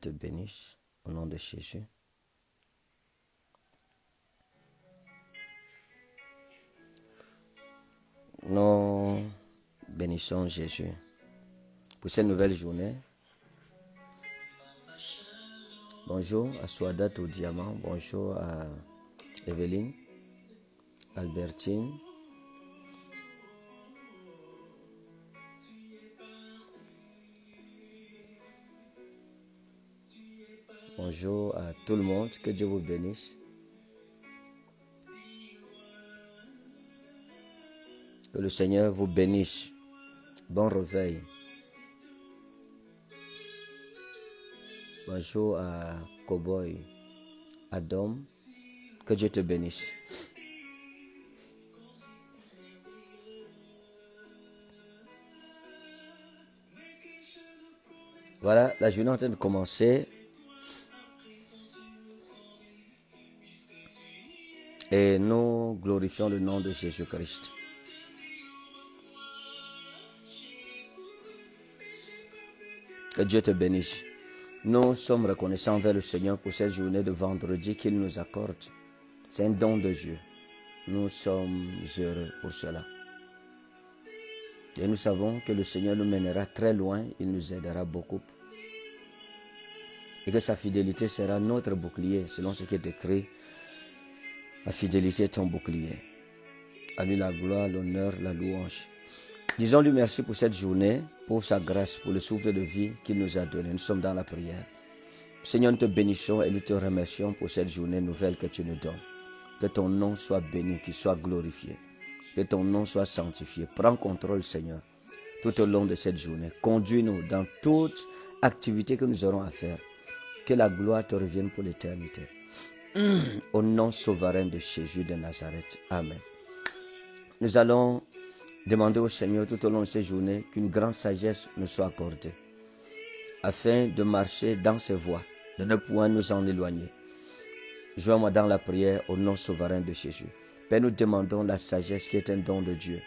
te bénisse au nom de Jésus. Nous bénissons Jésus pour cette nouvelle journée. Bonjour à Swadat au Diamant, bonjour à Evelyne, Albertine, Bonjour à tout le monde, que Dieu vous bénisse. Que le Seigneur vous bénisse. Bon réveil. Bonjour à Cowboy, Adam. Que Dieu te bénisse. Voilà, la journée est en train de commencer. Et nous glorifions le nom de Jésus-Christ. Que Dieu te bénisse. Nous sommes reconnaissants vers le Seigneur pour cette journée de vendredi qu'il nous accorde. C'est un don de Dieu. Nous sommes heureux pour cela. Et nous savons que le Seigneur nous mènera très loin, il nous aidera beaucoup. Et que sa fidélité sera notre bouclier, selon ce qui est écrit la fidélité est ton bouclier. À lui la gloire, l'honneur, la louange. Disons-lui merci pour cette journée, pour sa grâce, pour le souffle de vie qu'il nous a donné. Nous sommes dans la prière. Seigneur, nous te bénissons et nous te remercions pour cette journée nouvelle que tu nous donnes. Que ton nom soit béni, qu'il soit glorifié. Que ton nom soit sanctifié. Prends contrôle, Seigneur, tout au long de cette journée. Conduis-nous dans toute activité que nous aurons à faire. Que la gloire te revienne pour l'éternité. Au nom souverain de Jésus de Nazareth. Amen. Nous allons demander au Seigneur tout au long de ces journées qu'une grande sagesse nous soit accordée afin de marcher dans ses voies, de ne point nous en éloigner. Joins-moi dans la prière au nom souverain de Jésus. Père, nous demandons la sagesse qui est un don de Dieu.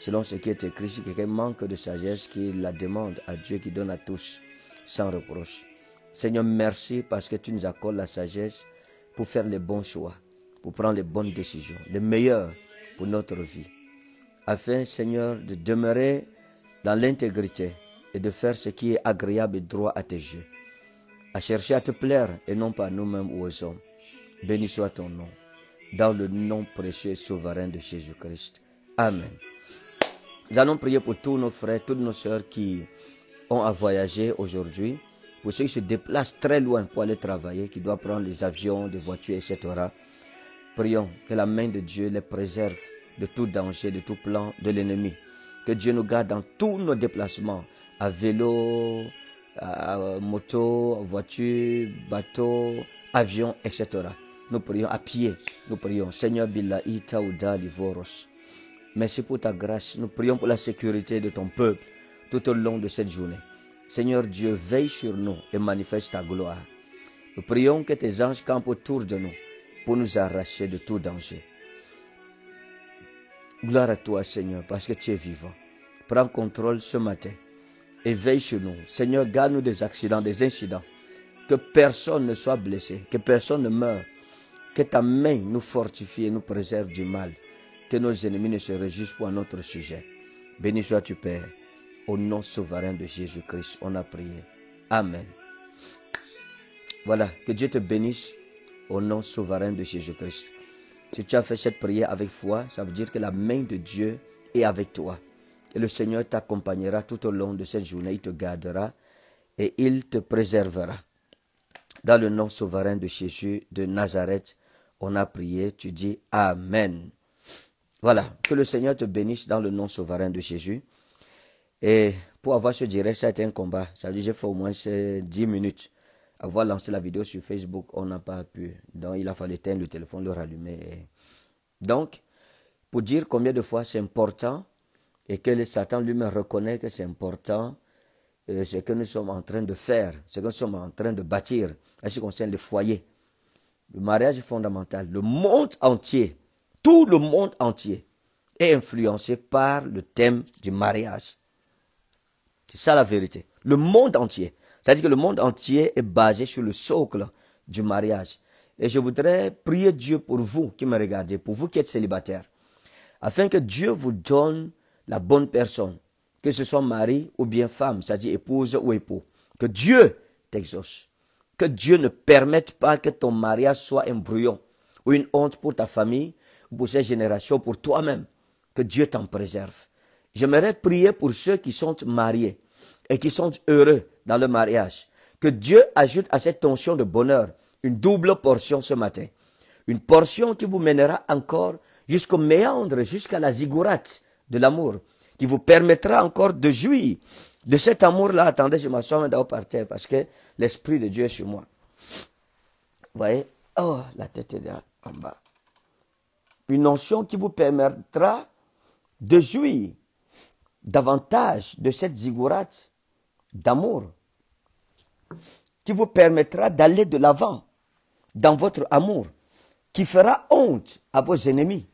Selon ce qui est écrit, si quelqu'un manque de sagesse, qu'il la demande à Dieu qui donne à tous sans reproche. Seigneur, merci parce que tu nous accordes la sagesse pour faire les bons choix, pour prendre les bonnes décisions, les meilleures pour notre vie. Afin, Seigneur, de demeurer dans l'intégrité et de faire ce qui est agréable et droit à tes yeux. À chercher à te plaire et non pas nous-mêmes ou aux hommes. Béni soit ton nom, dans le nom précieux et souverain de Jésus-Christ. Amen. Nous allons prier pour tous nos frères, toutes nos sœurs qui ont à voyager aujourd'hui pour ceux qui se déplacent très loin pour aller travailler, qui doivent prendre les avions, des voitures, etc. Prions que la main de Dieu les préserve de tout danger, de tout plan de l'ennemi. Que Dieu nous garde dans tous nos déplacements, à vélo, à moto, voiture, bateau, avion, etc. Nous prions à pied, nous prions. Seigneur Ita Taouda, Livoros. Merci pour ta grâce. Nous prions pour la sécurité de ton peuple tout au long de cette journée. Seigneur Dieu, veille sur nous et manifeste ta gloire. Nous prions que tes anges campent autour de nous pour nous arracher de tout danger. Gloire à toi, Seigneur, parce que tu es vivant. Prends contrôle ce matin et veille sur nous. Seigneur, garde-nous des accidents, des incidents. Que personne ne soit blessé, que personne ne meure. Que ta main nous fortifie et nous préserve du mal. Que nos ennemis ne se réjouissent pour notre sujet. Béni sois-tu, Père. Au nom souverain de Jésus-Christ, on a prié. Amen. Voilà, que Dieu te bénisse au nom souverain de Jésus-Christ. Si tu as fait cette prière avec foi, ça veut dire que la main de Dieu est avec toi. Et le Seigneur t'accompagnera tout au long de cette journée. Il te gardera et il te préservera. Dans le nom souverain de Jésus de Nazareth, on a prié. Tu dis Amen. Voilà. Que le Seigneur te bénisse dans le nom souverain de Jésus. Et pour avoir ce direct, ça a été un combat. Ça veut dire j'ai fait au moins 10 euh, minutes. Avoir lancé la vidéo sur Facebook, on n'a pas pu. Donc, il a fallu éteindre le téléphone, le rallumer. Donc, pour dire combien de fois c'est important et que le Satan lui-même reconnaît que c'est important euh, ce que nous sommes en train de faire, ce que nous sommes en train de bâtir en ce qui concerne le foyer. Le mariage est fondamental. Le monde entier, tout le monde entier est influencé par le thème du mariage. C'est ça la vérité. Le monde entier. C'est-à-dire que le monde entier est basé sur le socle du mariage. Et je voudrais prier Dieu pour vous qui me regardez, pour vous qui êtes célibataire, afin que Dieu vous donne la bonne personne, que ce soit mari ou bien femme, c'est-à-dire épouse ou époux. Que Dieu t'exauce. Que Dieu ne permette pas que ton mariage soit un brouillon ou une honte pour ta famille, pour cette génération, pour toi-même. Que Dieu t'en préserve. J'aimerais prier pour ceux qui sont mariés et qui sont heureux dans le mariage. Que Dieu ajoute à cette tension de bonheur une double portion ce matin. Une portion qui vous mènera encore jusqu'au méandre, jusqu'à la zigourate de l'amour, qui vous permettra encore de jouir de cet amour-là. Attendez, je m'assois d'abord par terre parce que l'Esprit de Dieu est sur moi. Vous voyez Oh, la tête est en bas. Une notion qui vous permettra de jouir davantage de cette ziggurat d'amour qui vous permettra d'aller de l'avant dans votre amour, qui fera honte à vos ennemis.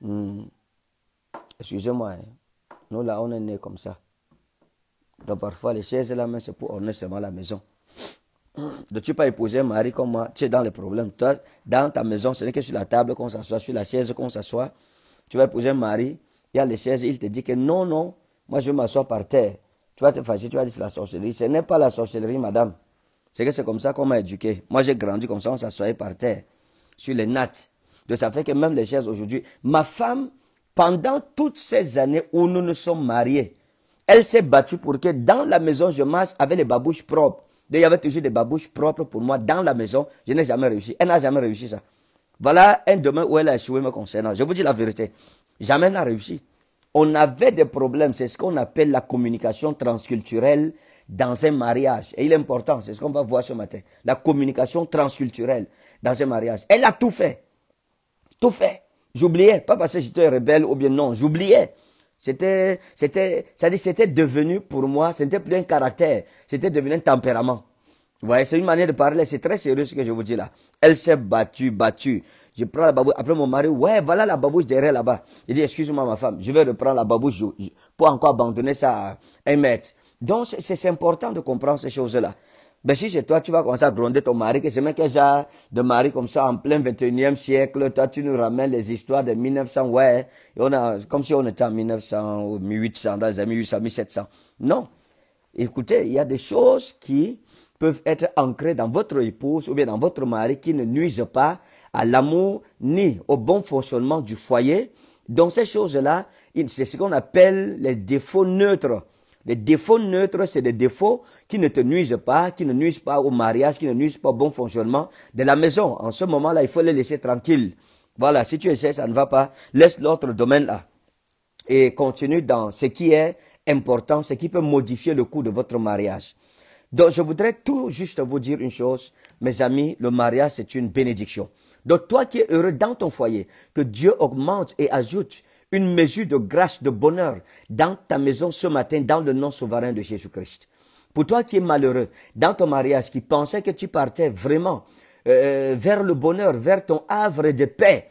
Hmm. Excusez-moi, hein. nous là on est né comme ça. Donc parfois les chaises là, c'est pour orner seulement la maison. ne tu peux épouser un mari comme moi, tu es dans les problèmes. Toi, dans ta maison, ce n'est que sur la table qu'on s'assoit, sur la chaise qu'on s'assoit. Tu vas épouser un mari, il y a les chaises, il te dit que non, non, moi je m'assois par terre. Tu vas te fâcher, tu vas dire c'est la sorcellerie. Ce n'est pas la sorcellerie, madame. C'est que c'est comme ça qu'on m'a éduqué. Moi j'ai grandi comme ça, on s'assoyait par terre, sur les nattes. Donc ça fait que même les chaises aujourd'hui, ma femme, pendant toutes ces années où nous nous sommes mariés, elle s'est battue pour que dans la maison, je marche avec les babouches propres. il y avait toujours des babouches propres pour moi dans la maison. Je n'ai jamais réussi. Elle n'a jamais réussi ça. Voilà un domaine où elle a échoué me concernant. Je vous dis la vérité. Jamais n'a réussi. On avait des problèmes. C'est ce qu'on appelle la communication transculturelle dans un mariage. Et il est important. C'est ce qu'on va voir ce matin. La communication transculturelle dans un mariage. Elle a tout fait. Tout fait. J'oubliais. Pas parce que j'étais rebelle ou bien non. J'oubliais. C'était, c'était, devenu pour moi, c'était plus un caractère. C'était devenu un tempérament c'est une manière de parler, c'est très sérieux ce que je vous dis là. Elle s'est battue, battue. Je prends la babouche, après mon mari, ouais, voilà la babouche derrière là-bas. Il dit, excuse-moi ma femme, je vais reprendre la babouche pour encore abandonner ça à un mètre. Donc, c'est important de comprendre ces choses-là. Mais ben, si c'est toi, tu vas commencer à gronder ton mari, que c'est même quel genre de mari comme ça, en plein 21e siècle, toi, tu nous ramènes les histoires de 1900, ouais, on a, comme si on était en 1900 ou 1800, dans les années 1800, 1700. Non. Écoutez, il y a des choses qui peuvent être ancrés dans votre épouse ou bien dans votre mari qui ne nuisent pas à l'amour ni au bon fonctionnement du foyer. Donc ces choses-là, c'est ce qu'on appelle les défauts neutres. Les défauts neutres, c'est des défauts qui ne te nuisent pas, qui ne nuisent pas au mariage, qui ne nuisent pas au bon fonctionnement de la maison. En ce moment-là, il faut les laisser tranquilles. Voilà, si tu essaies, ça ne va pas, laisse l'autre domaine là. Et continue dans ce qui est important, ce qui peut modifier le coût de votre mariage. Donc, je voudrais tout juste vous dire une chose. Mes amis, le mariage, c'est une bénédiction. Donc, toi qui es heureux dans ton foyer, que Dieu augmente et ajoute une mesure de grâce, de bonheur dans ta maison ce matin, dans le nom souverain de Jésus-Christ. Pour toi qui es malheureux, dans ton mariage, qui pensais que tu partais vraiment euh, euh, vers le bonheur, vers ton havre de paix,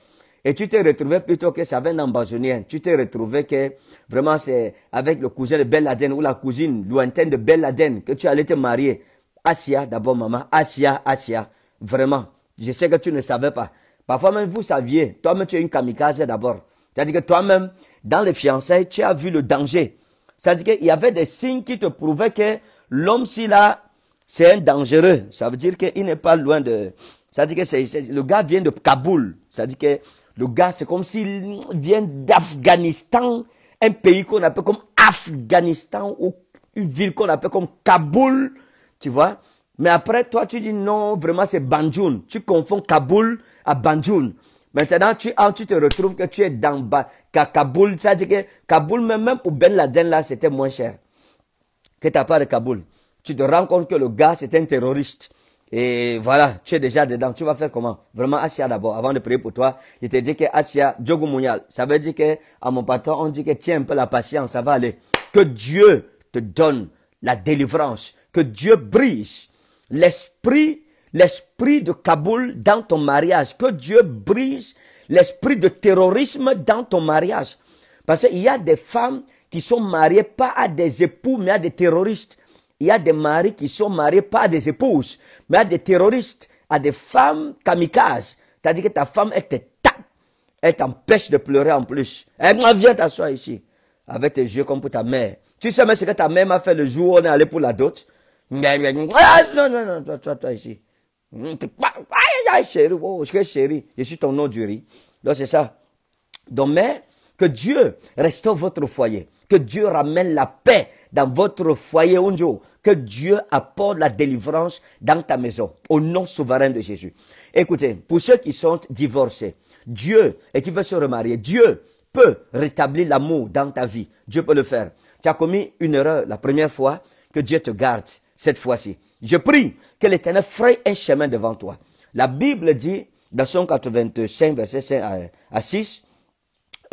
et tu t'es retrouvé plutôt que ça avec ambazonien. Tu t'es retrouvé que vraiment c'est avec le cousin de Bel Aden ou la cousine lointaine de Bel Aden que tu allais te marier. Asia, d'abord maman, Asia, Asia. Vraiment, je sais que tu ne savais pas. Parfois même vous saviez, toi-même tu es une kamikaze d'abord. C'est-à-dire que toi-même, dans les fiançailles, tu as vu le danger. C'est-à-dire qu'il y avait des signes qui te prouvaient que l'homme s'il là, c'est un dangereux. Ça veut dire qu'il n'est pas loin de... Ça veut dire que le gars vient de Kaboul. Ça veut dire que le gars, c'est comme s'il vient d'Afghanistan, un pays qu'on appelle comme Afghanistan, ou une ville qu'on appelle comme Kaboul, tu vois. Mais après, toi, tu dis non, vraiment, c'est Banjoun. Tu confonds Kaboul à Banjoun. Maintenant, tu, te retrouves que tu es dans Kaboul. Ça veut dire que Kaboul, même, pour Ben Laden, c'était moins cher que ta part de Kaboul. Tu te rends compte que le gars, c'est un terroriste. Et voilà, tu es déjà dedans. Tu vas faire comment Vraiment, Asya, d'abord, avant de prier pour toi, il te dit que Asya, Djogo ça veut dire que à mon patron, on dit que tiens un peu la patience, ça va aller. Que Dieu te donne la délivrance. Que Dieu brise l'esprit, l'esprit de Kaboul dans ton mariage. Que Dieu brise l'esprit de terrorisme dans ton mariage. Parce qu'il y a des femmes qui sont mariées pas à des époux, mais à des terroristes. Il y a des maris qui sont mariés pas à des épouses, mais à des terroristes, à des femmes kamikazes. C'est-à-dire que ta femme, elle te tape, elle t'empêche de pleurer en plus. Elle eh, vient viens t'asseoir ici, avec tes yeux comme pour ta mère. Tu sais même ce que ta mère m'a fait le jour où on est allé pour la dot ah, non, non, non, toi, toi, toi, ici. Aïe, oh, chérie, je suis ton nom du riz. Donc, c'est ça. Donc, mais, que Dieu restaure votre foyer, que Dieu ramène la paix dans votre foyer un que Dieu apporte la délivrance dans ta maison, au nom souverain de Jésus. Écoutez, pour ceux qui sont divorcés, Dieu, et qui veulent se remarier, Dieu peut rétablir l'amour dans ta vie. Dieu peut le faire. Tu as commis une erreur la première fois, que Dieu te garde cette fois-ci. Je prie que l'Éternel fraye un chemin devant toi. La Bible dit, dans son 85, verset 5 à 6,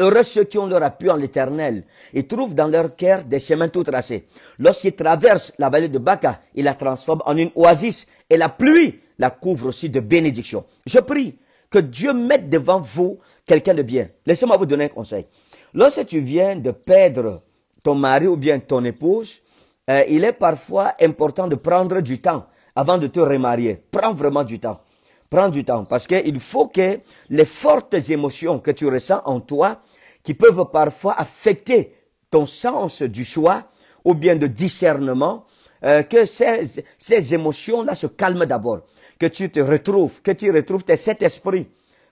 Heureux ceux qui ont leur appui en l'éternel et trouvent dans leur cœur des chemins tout tracés. Lorsqu'ils traversent la vallée de Baca, ils la transforment en une oasis et la pluie la couvre aussi de bénédictions. Je prie que Dieu mette devant vous quelqu'un de bien. Laissez-moi vous donner un conseil. Lorsque tu viens de perdre ton mari ou bien ton épouse, euh, il est parfois important de prendre du temps avant de te remarier. Prends vraiment du temps. Prends du temps parce qu'il faut que les fortes émotions que tu ressens en toi, qui peuvent parfois affecter ton sens du choix ou bien de discernement, euh, que ces, ces émotions-là se calment d'abord, que tu te retrouves, que tu retrouves cet esprit.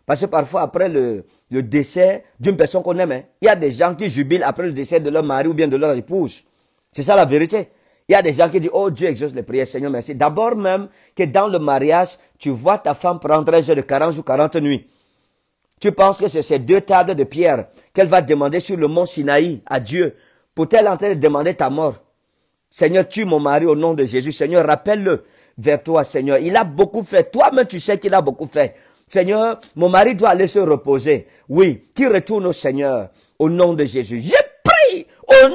Parce que parfois, après le, le décès d'une personne qu'on aime, hein, il y a des gens qui jubilent après le décès de leur mari ou bien de leur épouse. C'est ça la vérité. Il y a des gens qui disent, oh Dieu exauce les prières, Seigneur, merci. D'abord même que dans le mariage, tu vois ta femme prendre un jeu de 40 ou 40 nuits. Tu penses que c'est ces deux tables de pierre qu'elle va demander sur le mont Sinaï à Dieu pour t'elle en demander ta mort. Seigneur, tue mon mari au nom de Jésus. Seigneur, rappelle-le vers toi, Seigneur. Il a beaucoup fait. Toi-même, tu sais qu'il a beaucoup fait. Seigneur, mon mari doit aller se reposer. Oui, qu'il retourne au Seigneur au nom de Jésus. Je prie au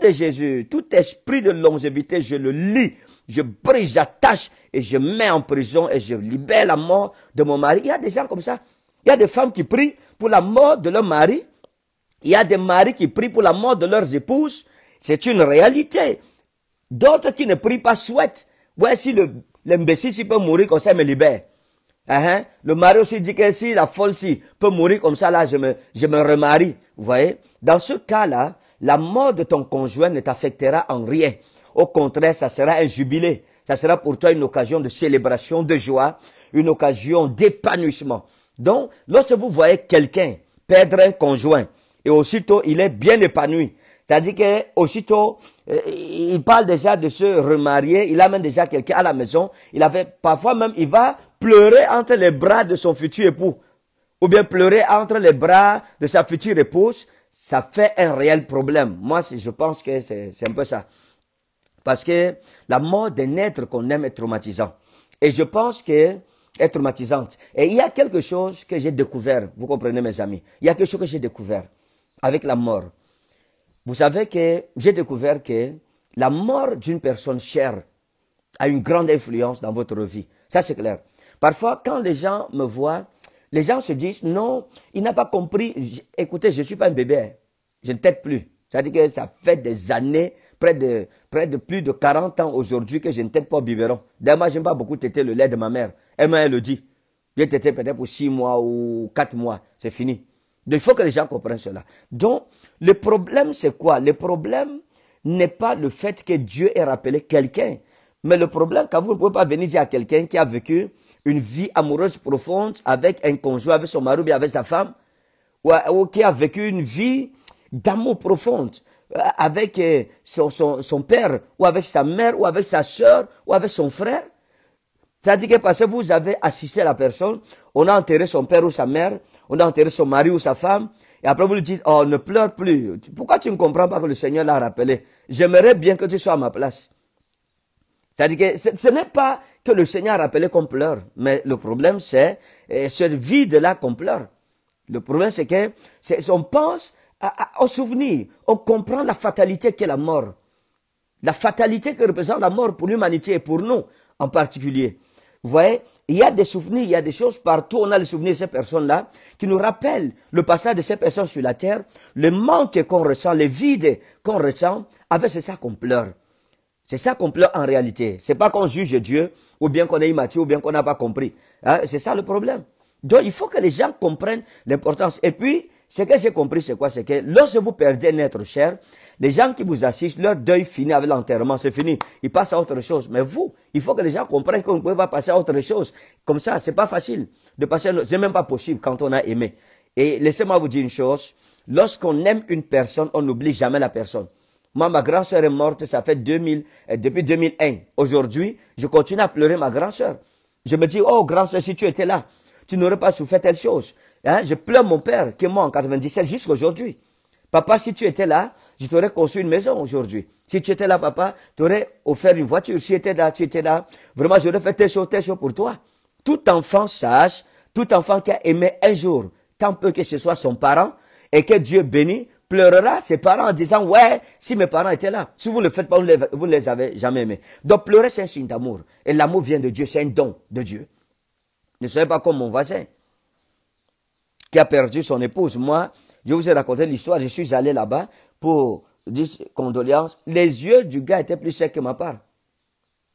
de Jésus, tout esprit de longévité, je le lis, je brise, j'attache et je mets en prison et je libère la mort de mon mari. Il y a des gens comme ça. Il y a des femmes qui prient pour la mort de leur mari. Il y a des maris qui prient pour la mort de leurs épouses. C'est une réalité. D'autres qui ne prient pas souhaitent. voici si l'imbécile si peut mourir comme ça, il me libère. Uh-huh. Le mari aussi dit que si la folle si peut mourir comme ça, là, je me, je me remarie. Vous voyez Dans ce cas-là, la mort de ton conjoint ne t'affectera en rien. Au contraire, ça sera un jubilé. Ça sera pour toi une occasion de célébration, de joie, une occasion d'épanouissement. Donc, lorsque vous voyez quelqu'un perdre un conjoint, et aussitôt il est bien épanoui, c'est-à-dire que aussitôt euh, il parle déjà de se remarier, il amène déjà quelqu'un à la maison, il avait parfois même il va pleurer entre les bras de son futur époux ou bien pleurer entre les bras de sa future épouse ça fait un réel problème. Moi, je pense que c'est un peu ça. Parce que la mort d'un être qu'on aime est traumatisant. Et je pense que est traumatisante. Et il y a quelque chose que j'ai découvert, vous comprenez mes amis, il y a quelque chose que j'ai découvert avec la mort. Vous savez que j'ai découvert que la mort d'une personne chère a une grande influence dans votre vie. Ça, c'est clair. Parfois, quand les gens me voient, les gens se disent, non, il n'a pas compris. Écoutez, je ne suis pas un bébé. Hein. Je ne tète plus. cest à que ça fait des années, près de, près de plus de 40 ans aujourd'hui que je ne tète pas au biberon. D'ailleurs, moi, j'aime pas beaucoup têter le lait de ma mère. Elle, elle le dit. Je t'étais peut-être pour 6 mois ou 4 mois. C'est fini. Donc, il faut que les gens comprennent cela. Donc, le problème, c'est quoi Le problème n'est pas le fait que Dieu ait rappelé quelqu'un. Mais le problème, quand vous ne pouvez pas venir dire à quelqu'un qui a vécu une vie amoureuse profonde avec un conjoint, avec son mari ou bien avec sa femme, ou, qui a vécu une vie d'amour profonde euh, avec euh, son, père, ou avec sa mère, ou avec sa soeur, ou avec son frère. C'est-à-dire que parce que vous avez assisté à la personne, on a enterré son père ou sa mère, on a enterré son mari ou sa femme, et après vous lui dites, oh, ne pleure plus. Pourquoi tu ne comprends pas que le Seigneur l'a rappelé J'aimerais bien que tu sois à ma place. C'est-à-dire que ce n'est pas que le Seigneur a qu'on pleure, Mais le problème, c'est euh, ce vide là qu'on pleure. Le problème, c'est que on pense à, à, au souvenir, on comprend la fatalité qu'est la mort. La fatalité que représente la mort pour l'humanité et pour nous en particulier. Vous voyez, il y a des souvenirs, il y a des choses partout. On a les souvenirs de ces personnes-là qui nous rappellent le passage de ces personnes sur la terre, le manque qu'on ressent, le vide qu'on ressent. Avec c'est ça qu'on pleure. C'est ça qu'on pleure en réalité. C'est pas qu'on juge Dieu, ou bien qu'on est immature, ou bien qu'on n'a pas compris. Hein, c'est ça le problème. Donc, il faut que les gens comprennent l'importance. Et puis, ce que j'ai compris, c'est quoi C'est que lorsque vous perdez un être cher, les gens qui vous assistent, leur deuil finit avec l'enterrement, c'est fini. Ils passent à autre chose. Mais vous, il faut que les gens comprennent qu'on ne pas passer à autre chose. Comme ça, c'est pas facile de passer à autre... C'est même pas possible quand on a aimé. Et laissez-moi vous dire une chose. Lorsqu'on aime une personne, on n'oublie jamais la personne. Moi, ma grand sœur est morte, ça fait 2000, euh, depuis 2001. Aujourd'hui, je continue à pleurer ma grand sœur. Je me dis, oh, grand sœur, si tu étais là, tu n'aurais pas souffert telle chose. Hein, je pleure mon père, qui est mort en 97 jusqu'à aujourd'hui. Papa, si tu étais là, je t'aurais construit une maison aujourd'hui. Si tu étais là, papa, tu aurais offert une voiture. Si tu étais là, tu étais là. Vraiment, j'aurais fait telle chose, telle chose pour toi. Tout enfant sage, tout enfant qui a aimé un jour, tant peu que ce soit son parent, et que Dieu bénit, pleurera ses parents en disant, ouais, si mes parents étaient là, si vous ne le faites pas, vous ne les, avez jamais aimés. Donc pleurer, c'est un signe d'amour. Et l'amour vient de Dieu, c'est un don de Dieu. Ne soyez pas comme mon voisin qui a perdu son épouse. Moi, je vous ai raconté l'histoire, je suis allé là-bas pour dire condoléances. Les yeux du gars étaient plus secs que ma part.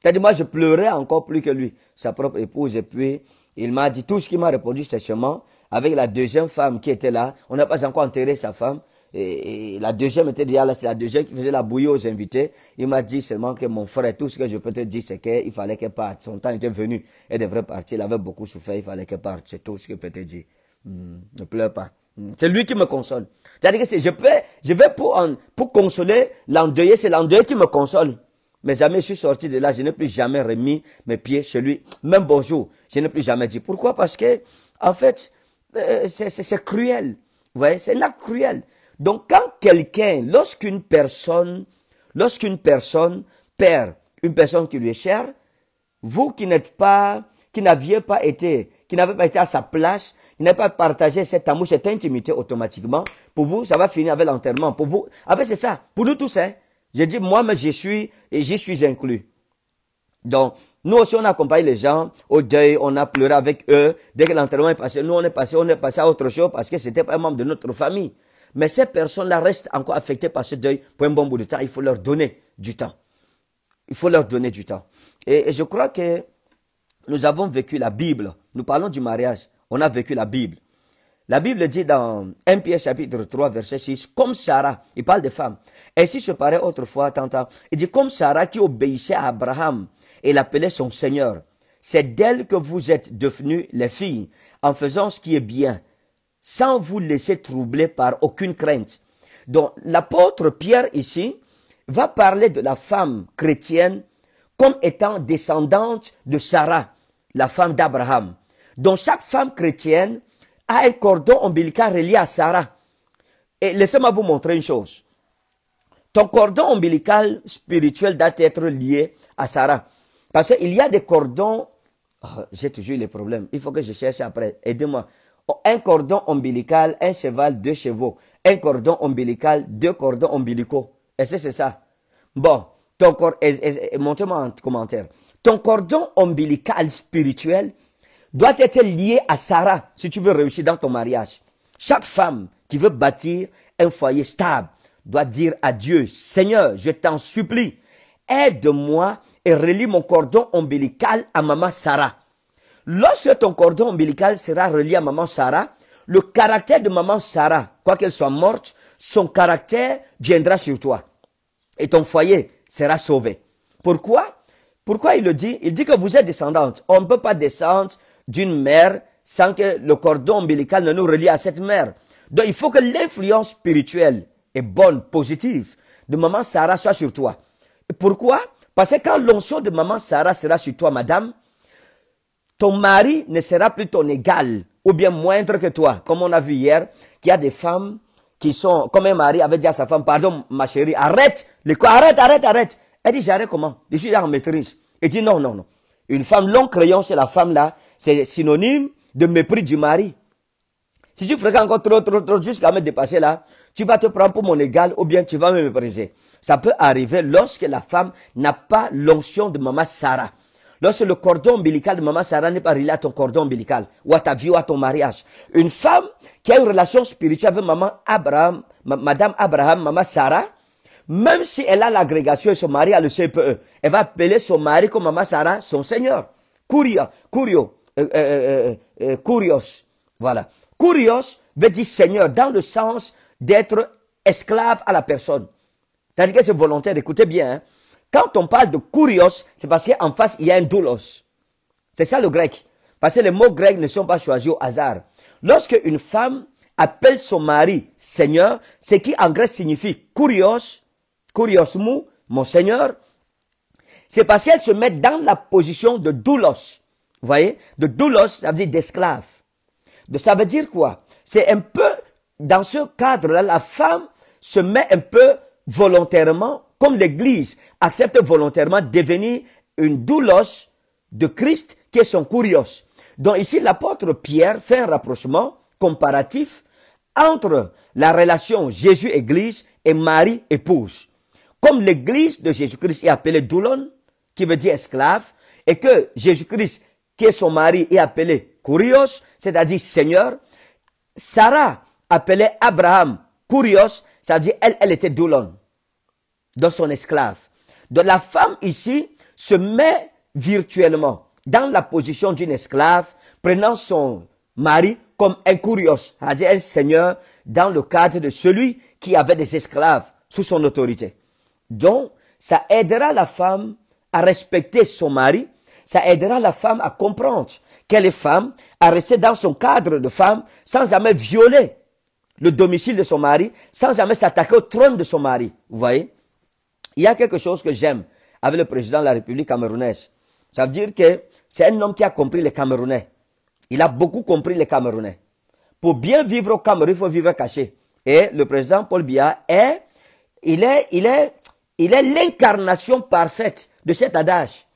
C'est-à-dire, moi, je pleurais encore plus que lui, sa propre épouse. Et puis, il m'a dit tout ce qu'il m'a répondu sèchement. Avec la deuxième femme qui était là, on n'a pas encore enterré sa femme et, la deuxième était déjà c'est la deuxième qui faisait la bouillie aux invités. Il m'a dit seulement que mon frère, tout ce que je peux te dire, c'est qu'il fallait qu'elle parte. Son temps était venu. Elle devrait partir. Il avait beaucoup souffert. Il fallait qu'elle parte. C'est tout ce que je peux te dire. Hmm, ne pleure pas. Hmm, c'est lui qui me console. C'est-à-dire que je peux, je vais pour, pour consoler l'endeuillé, c'est l'endeuillé qui me console. Mais jamais je suis sorti de là, je n'ai plus jamais remis mes pieds chez lui. Même bonjour, je n'ai plus jamais dit. Pourquoi Parce que, en fait, euh, c'est cruel. Vous voyez, c'est un acte cruel. Donc quand quelqu'un, lorsqu'une personne, lorsqu'une personne perd une personne qui lui est chère, vous qui n'êtes pas, qui n'aviez pas été, qui n'avez pas été à sa place, qui n'avez pas partagé cet amour, cette intimité automatiquement, pour vous, ça va finir avec l'enterrement. Pour vous, ah ben, c'est ça. Pour nous tous, je hein. J'ai moi, mais j'y suis, et j'y suis inclus. Donc, nous aussi, on accompagne les gens au deuil, on a pleuré avec eux. Dès que l'enterrement est passé, nous, on est passé, on est passé à autre chose parce que c'était pas un membre de notre famille. Mais ces personnes-là restent encore affectées par ce deuil pour un bon bout de temps. Il faut leur donner du temps. Il faut leur donner du temps. Et, je crois que nous avons vécu la Bible. Nous parlons du mariage. On a vécu la Bible. La Bible dit dans 1 Pierre chapitre 3 verset 6, comme Sarah, il parle des femmes. Ainsi se paraît autrefois, tantôt, il dit comme Sarah qui obéissait à Abraham et l'appelait son Seigneur. C'est d'elle que vous êtes devenus les filles en faisant ce qui est bien sans vous laisser troubler par aucune crainte. Donc l'apôtre Pierre ici va parler de la femme chrétienne comme étant descendante de Sarah, la femme d'Abraham. Donc chaque femme chrétienne a un cordon ombilical relié à Sarah. Et laissez-moi vous montrer une chose. Ton cordon ombilical spirituel doit être lié à Sarah. Parce qu'il y a des cordons... Ah, j'ai toujours les problèmes. Il faut que je cherche après. Aidez-moi un cordon ombilical, un cheval, deux chevaux. Un cordon ombilical, deux cordons ombilicaux. Et c'est ça. Bon, ton cordon, montez-moi en commentaire. Ton cordon ombilical spirituel doit être lié à Sarah si tu veux réussir dans ton mariage. Chaque femme qui veut bâtir un foyer stable doit dire à Dieu, Seigneur, je t'en supplie, aide-moi et relie mon cordon ombilical à maman Sarah Lorsque ton cordon ombilical sera relié à maman Sarah, le caractère de maman Sarah, quoi qu'elle soit morte, son caractère viendra sur toi. Et ton foyer sera sauvé. Pourquoi Pourquoi il le dit Il dit que vous êtes descendante. On ne peut pas descendre d'une mère sans que le cordon ombilical ne nous relie à cette mère. Donc il faut que l'influence spirituelle et bonne, positive de maman Sarah soit sur toi. Pourquoi Parce que quand l'onceau de maman Sarah sera sur toi, madame, ton mari ne sera plus ton égal ou bien moindre que toi, comme on a vu hier, qu'il y a des femmes qui sont, comme un mari avait dit à sa femme, pardon, ma chérie, arrête, arrête, arrête, arrête. Elle dit, j'arrête comment? Je suis en maîtrise. Il dit, non, non, non. Une femme long crayon chez la femme là, c'est synonyme de mépris du mari. Si tu fréquentes encore trop, trop, trop, jusqu'à me dépasser là, tu vas te prendre pour mon égal ou bien tu vas me mépriser. Ça peut arriver lorsque la femme n'a pas l'onction de maman Sarah. Lorsque le cordon ombilical de maman Sarah n'est pas relié à ton cordon ombilical, ou à ta vie, ou à ton mariage. Une femme qui a une relation spirituelle avec maman Abraham, madame Abraham, maman Sarah, même si elle a l'agrégation et son mari a le CPE, elle va appeler son mari comme maman Sarah son Seigneur. Curio, curio, euh, curios, euh, euh, euh, voilà. Curios veut dire Seigneur dans le sens d'être esclave à la personne. C'est-à-dire que c'est volontaire, écoutez bien, hein? Quand on parle de kurios, c'est parce qu'en face, il y a un doulos. C'est ça le grec. Parce que les mots grecs ne sont pas choisis au hasard. Lorsque une femme appelle son mari Seigneur, ce qui en grec signifie kurios, kurios mou, mon Seigneur, c'est parce qu'elle se met dans la position de doulos. Vous voyez De doulos, ça veut dire d'esclave. ça veut dire quoi C'est un peu, dans ce cadre-là, la femme se met un peu volontairement comme l'Église accepte volontairement devenir une doulos de Christ qui est son kurios. Donc ici, l'apôtre Pierre fait un rapprochement comparatif entre la relation Jésus-Église et Marie-épouse. Comme l'Église de Jésus-Christ est appelée doulon, qui veut dire esclave, et que Jésus-Christ, qui est son mari, est appelé kurios, c'est-à-dire Seigneur, Sarah appelait Abraham kurios, c'est-à-dire elle, elle était doulon dans son esclave. Donc la femme ici se met virtuellement dans la position d'une esclave, prenant son mari comme un curieux, cest à un seigneur, dans le cadre de celui qui avait des esclaves sous son autorité. Donc, ça aidera la femme à respecter son mari, ça aidera la femme à comprendre qu'elle est femme, à rester dans son cadre de femme sans jamais violer le domicile de son mari, sans jamais s'attaquer au trône de son mari. Vous voyez il y a quelque chose que j'aime avec le président de la République camerounaise. Ça veut dire que c'est un homme qui a compris les Camerounais. Il a beaucoup compris les Camerounais. Pour bien vivre au Cameroun, il faut vivre caché. Et le président Paul Biya est, il est, il est l'incarnation parfaite de cet adage.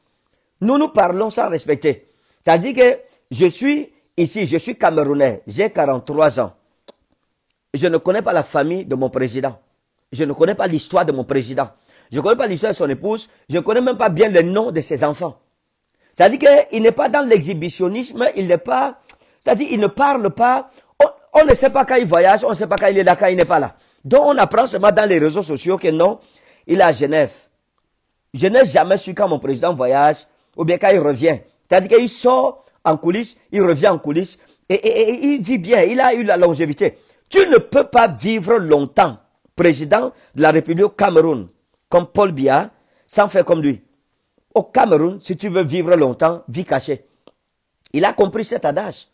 Nous nous parlons sans respecter. C'est-à-dire que je suis ici, je suis camerounais, j'ai 43 ans. Je ne connais pas la famille de mon président. Je ne connais pas l'histoire de mon président. Je ne connais pas l'histoire de son épouse. Je ne connais même pas bien le nom de ses enfants. C'est-à-dire qu'il n'est pas dans l'exhibitionnisme. Il n'est pas... C'est-à-dire qu'il ne parle pas. On, ne sait pas quand il voyage. On ne sait pas quand il est là, quand il n'est pas là. Donc on apprend seulement dans les réseaux sociaux que non, il est à Genève. Je n'ai jamais su quand mon président voyage ou bien quand il revient. C'est-à-dire qu'il sort en coulisses, il revient en coulisses et, et il vit bien. Il a eu la longévité. Tu ne peux pas vivre longtemps président de la République au Cameroun comme Paul Biya, sans faire comme lui. Au Cameroun, si tu veux vivre longtemps, vis caché. Il a compris cet adage.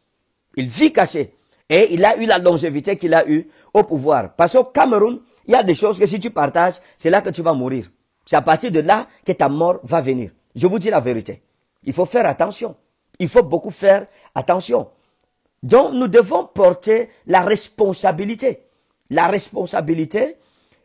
Il vit caché. Et il a eu la longévité qu'il a eue au pouvoir. Parce qu'au Cameroun, il y a des choses que si tu partages, c'est là que tu vas mourir. C'est à partir de là que ta mort va venir. Je vous dis la vérité. Il faut faire attention. Il faut beaucoup faire attention. Donc, nous devons porter la responsabilité. La responsabilité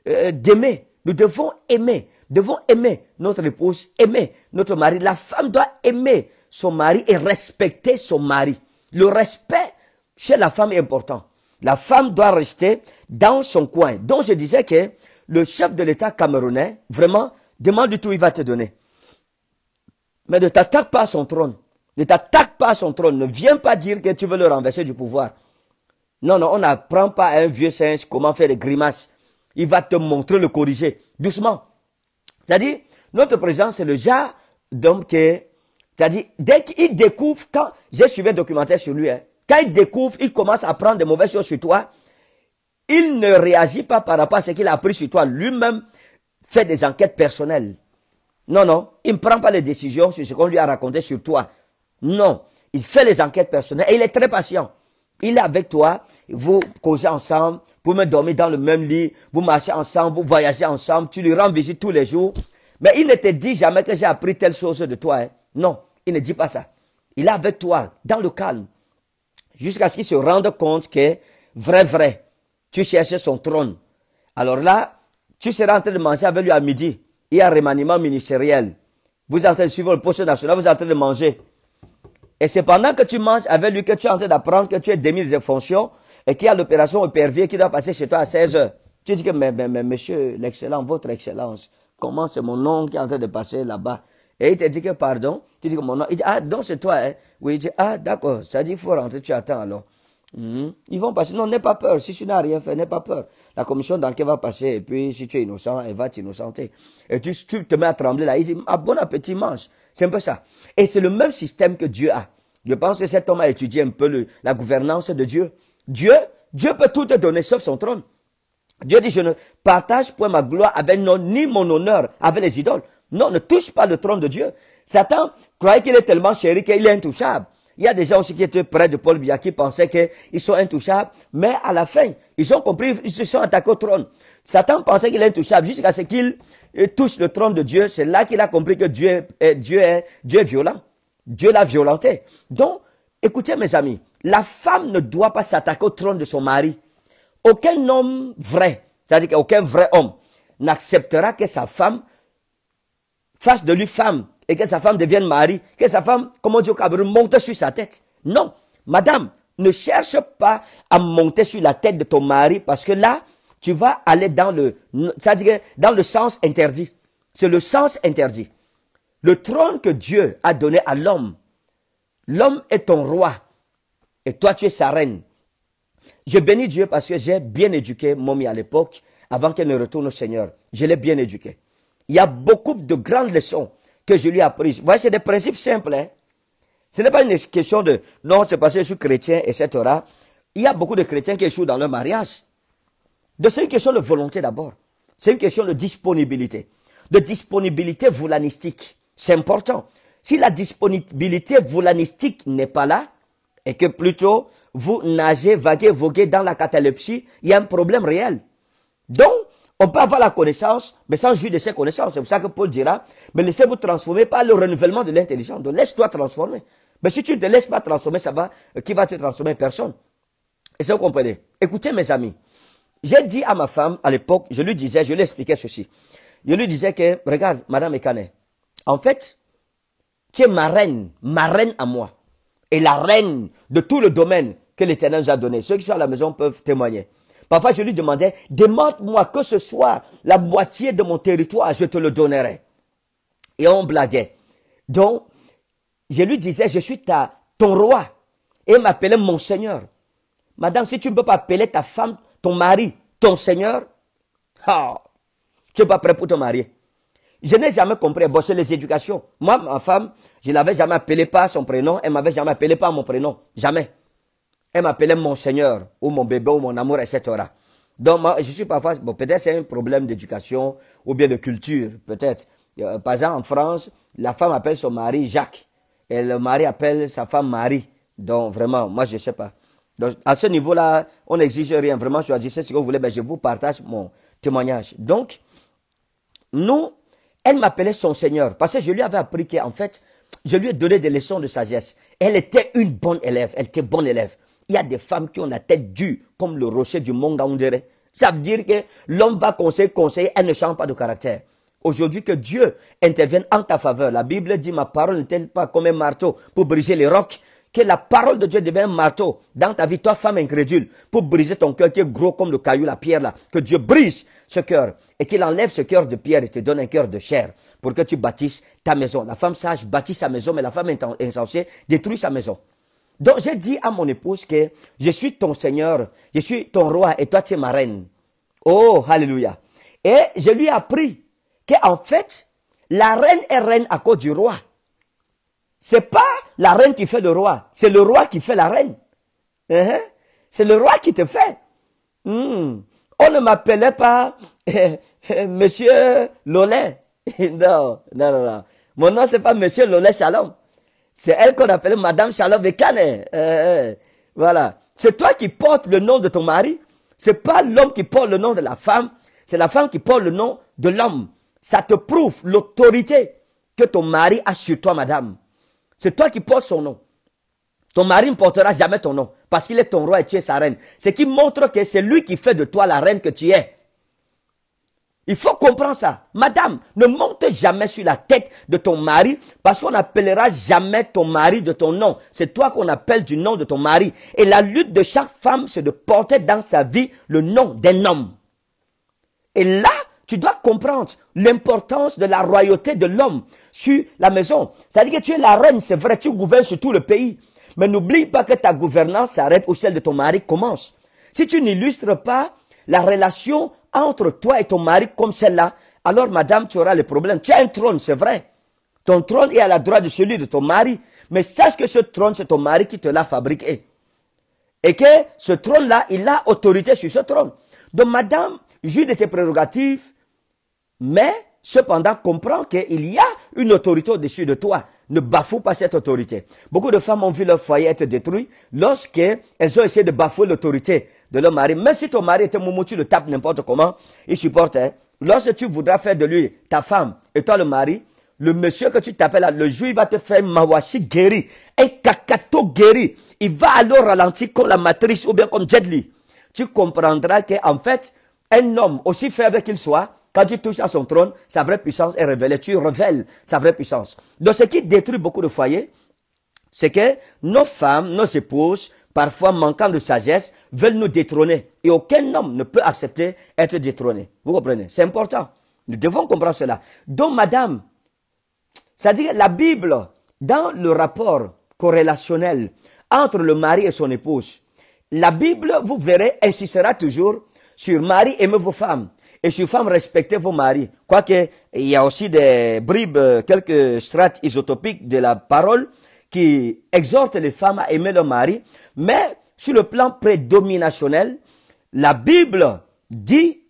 euh, d'aimer. Nous devons aimer, devons aimer notre épouse, aimer notre mari. La femme doit aimer son mari et respecter son mari. Le respect chez la femme est important. La femme doit rester dans son coin. Donc je disais que le chef de l'État camerounais, vraiment, demande du tout, il va te donner. Mais ne t'attaque pas à son trône. Ne t'attaque pas à son trône. Ne viens pas dire que tu veux le renverser du pouvoir. Non, non, on n'apprend pas à un vieux singe comment faire des grimaces. Il va te montrer le corriger, doucement. C'est-à-dire, notre président, c'est le genre d'homme qui C'est-à-dire, dès qu'il découvre, quand j'ai suivi un documentaire sur lui, hein, quand il découvre, il commence à prendre des mauvaises choses sur toi, il ne réagit pas par rapport à ce qu'il a appris sur toi. Lui-même fait des enquêtes personnelles. Non, non, il ne prend pas les décisions sur ce qu'on lui a raconté sur toi. Non, il fait les enquêtes personnelles et il est très patient. Il est avec toi, vous causez ensemble, vous me dormez dans le même lit, vous marchez ensemble, vous voyagez ensemble, tu lui rends visite tous les jours. Mais il ne te dit jamais que j'ai appris telle chose de toi. Hein. Non, il ne dit pas ça. Il est avec toi, dans le calme, jusqu'à ce qu'il se rende compte que, vrai, vrai, tu cherches son trône. Alors là, tu seras en train de manger avec lui à midi. Il y a un remaniement ministériel. Vous êtes en train de suivre le poste national, vous êtes en train de manger. Et c'est pendant que tu manges avec lui que tu es en train d'apprendre que tu es démis de fonction et qu'il y a l'opération au pervier qui doit passer chez toi à 16 heures. Tu dis que, mais, mais, monsieur, l'excellent, votre excellence, comment c'est mon nom qui est en train de passer là-bas? Et il te dit que, pardon, tu dis que mon nom, il dit, ah, donc c'est toi, hein? Oui, il dit, ah, d'accord, ça dit, il faut rentrer, tu attends alors. Hmm? Ils vont passer. Non, n'aie pas peur. Si tu n'as rien fait, n'aie pas peur. La commission d'enquête va passer. Et puis, si tu es innocent, elle va t'innocenter. Et tu, tu, te mets à trembler là. Il dit, ah, bon appétit, mange. C'est un peu ça. Et c'est le même système que Dieu a. Je pense que cet homme a étudié un peu le, la gouvernance de Dieu. Dieu, Dieu peut tout te donner sauf son trône. Dieu dit, je ne partage point ma gloire avec non, ni mon honneur avec les idoles. Non, ne touche pas le trône de Dieu. Satan croyait qu'il est tellement chéri qu'il est intouchable. Il y a des gens aussi qui étaient près de Paul Bia qui pensaient qu'ils sont intouchables, mais à la fin, ils ont compris, ils se sont attaqués au trône. Satan pensait qu'il est intouchable jusqu'à ce qu'il euh, touche le trône de Dieu. C'est là qu'il a compris que Dieu est, euh, Dieu est, Dieu est violent. Dieu l'a violenté. Donc, écoutez mes amis, la femme ne doit pas s'attaquer au trône de son mari. Aucun homme vrai, c'est-à-dire qu'aucun vrai homme n'acceptera que sa femme fasse de lui femme et que sa femme devienne mari, que sa femme, comme on dit au monte sur sa tête. Non, madame, ne cherche pas à monter sur la tête de ton mari parce que là, tu vas aller dans le, dire dans le sens interdit. C'est le sens interdit. Le trône que Dieu a donné à l'homme, l'homme est ton roi et toi tu es sa reine. Je bénis Dieu parce que j'ai bien éduqué Momi à l'époque avant qu'elle ne retourne au Seigneur. Je l'ai bien éduqué. Il y a beaucoup de grandes leçons que je lui ai apprises. Vous c'est des principes simples. Hein. Ce n'est pas une question de non, c'est parce que je suis chrétien, etc. Il y a beaucoup de chrétiens qui échouent dans leur mariage. Donc c'est une question de volonté d'abord. C'est une question de disponibilité. De disponibilité volanistique. C'est important. Si la disponibilité volanistique n'est pas là, et que plutôt vous nagez, vaguez, voguez dans la catalepsie, il y a un problème réel. Donc, on peut avoir la connaissance, mais sans jouir de ces connaissances. C'est pour ça que Paul dira, mais laissez-vous transformer par le renouvellement de l'intelligence. Donc, laisse-toi transformer. Mais si tu ne te laisses pas transformer, ça va, euh, qui va te transformer Personne. Et ça, vous comprenez Écoutez, mes amis, j'ai dit à ma femme à l'époque, je lui disais, je lui expliquais ceci. Je lui disais que, regarde, Madame Ekané, en fait, tu es ma reine, ma reine à moi, et la reine de tout le domaine que l'Éternel nous a donné. Ceux qui sont à la maison peuvent témoigner. Parfois, je lui demandais, demande-moi que ce soit la moitié de mon territoire, je te le donnerai. Et on blaguait. Donc, je lui disais, je suis ta, ton roi. Et m'appelait mon Seigneur. Madame, si tu ne peux pas appeler ta femme, ton mari, ton Seigneur, tu n'es pas prêt pour te marier. Je n'ai jamais compris. bosser les éducations. Moi, ma femme, je ne l'avais jamais appelé pas son prénom. Elle m'avait jamais appelé par mon prénom. Jamais. Elle m'appelait mon Seigneur, ou mon bébé, ou mon amour, etc. Donc, moi, je suis parfois... Bon, peut-être c'est un problème d'éducation, ou bien de culture, peut-être. Euh, par exemple, en France, la femme appelle son mari Jacques et le mari appelle sa femme Marie. Donc vraiment, moi je ne sais pas. Donc à ce niveau-là, on n'exige rien. Vraiment, choisissez ce que vous voulez, mais ben, je vous partage mon témoignage. Donc, nous, elle m'appelait son Seigneur parce que je lui avais appris qu'en fait, je lui ai donné des leçons de sagesse. Elle était une bonne élève. Elle était bonne élève. Il y a des femmes qui ont la tête dure comme le rocher du Mont Gaoundéré. Ça veut dire que l'homme va conseiller, conseiller, elle ne change pas de caractère. Aujourd'hui que Dieu intervienne en ta faveur. La Bible dit, ma parole n'est-elle pas comme un marteau pour briser les rocs que la parole de Dieu devienne un marteau dans ta vie, toi femme incrédule, pour briser ton cœur qui est gros comme le caillou, la pierre là, que Dieu brise ce cœur et qu'il enlève ce cœur de pierre et te donne un cœur de chair pour que tu bâtisses ta maison. La femme sage bâtit sa maison, mais la femme insensée détruit sa maison. Donc j'ai dit à mon épouse que je suis ton Seigneur, je suis ton roi et toi tu es ma reine. Oh, alléluia. Et je lui ai appris qu'en fait, la reine est reine à cause du roi. C'est pas la reine qui fait le roi, c'est le roi qui fait la reine. Uh-huh. C'est le roi qui te fait. Hmm. On ne m'appelait pas Monsieur Lollet. non, non, non, non. Mon nom, c'est pas Monsieur Lollet Shalom. C'est elle qu'on appelait Madame Shalom Bekane. Uh-huh. voilà. C'est toi qui portes le nom de ton mari. C'est pas l'homme qui porte le nom de la femme. C'est la femme qui porte le nom de l'homme. Ça te prouve l'autorité que ton mari a sur toi, madame. C'est toi qui portes son nom. Ton mari ne portera jamais ton nom parce qu'il est ton roi et tu es sa reine. Ce qui montre que c'est lui qui fait de toi la reine que tu es. Il faut comprendre ça. Madame, ne monte jamais sur la tête de ton mari parce qu'on n'appellera jamais ton mari de ton nom. C'est toi qu'on appelle du nom de ton mari. Et la lutte de chaque femme, c'est de porter dans sa vie le nom d'un homme. Et là, tu dois comprendre l'importance de la royauté de l'homme sur la maison. C'est-à-dire que tu es la reine, c'est vrai, tu gouvernes sur tout le pays. Mais n'oublie pas que ta gouvernance s'arrête où celle de ton mari commence. Si tu n'illustres pas la relation entre toi et ton mari comme celle-là, alors madame, tu auras le problème. Tu as un trône, c'est vrai. Ton trône est à la droite de celui de ton mari. Mais sache que ce trône, c'est ton mari qui te l'a fabriqué. Et que ce trône-là, il a autorité sur ce trône. Donc, madame, juge de tes prérogatives, mais cependant comprends qu'il y a une autorité au-dessus de toi. Ne bafoue pas cette autorité. Beaucoup de femmes ont vu leur foyer être détruit lorsqu'elles ont essayé de bafouer l'autorité de leur mari. Même si ton mari était momo, tu le tapes n'importe comment, il supporte. Hein. Lorsque tu voudras faire de lui ta femme et toi le mari, le monsieur que tu t'appelles le juif, va te faire mawashi guéri, un kakato guéri. Il va alors ralentir comme la matrice ou bien comme Jedli. Tu comprendras qu'en fait, un homme, aussi faible qu'il soit, quand tu touches à son trône, sa vraie puissance est révélée. Tu révèles sa vraie puissance. Donc ce qui détruit beaucoup de foyers, c'est que nos femmes, nos épouses, parfois manquant de sagesse, veulent nous détrôner. Et aucun homme ne peut accepter être détrôné. Vous comprenez C'est important. Nous devons comprendre cela. Donc, madame, c'est-à-dire la Bible, dans le rapport corrélationnel entre le mari et son épouse, la Bible, vous verrez, insistera toujours sur Marie, aimez vos femmes. Et sur femme, respectez vos maris. Quoique, il y a aussi des bribes, euh, quelques strates isotopiques de la parole qui exhortent les femmes à aimer leur mari. Mais, sur le plan prédominationnel, la Bible dit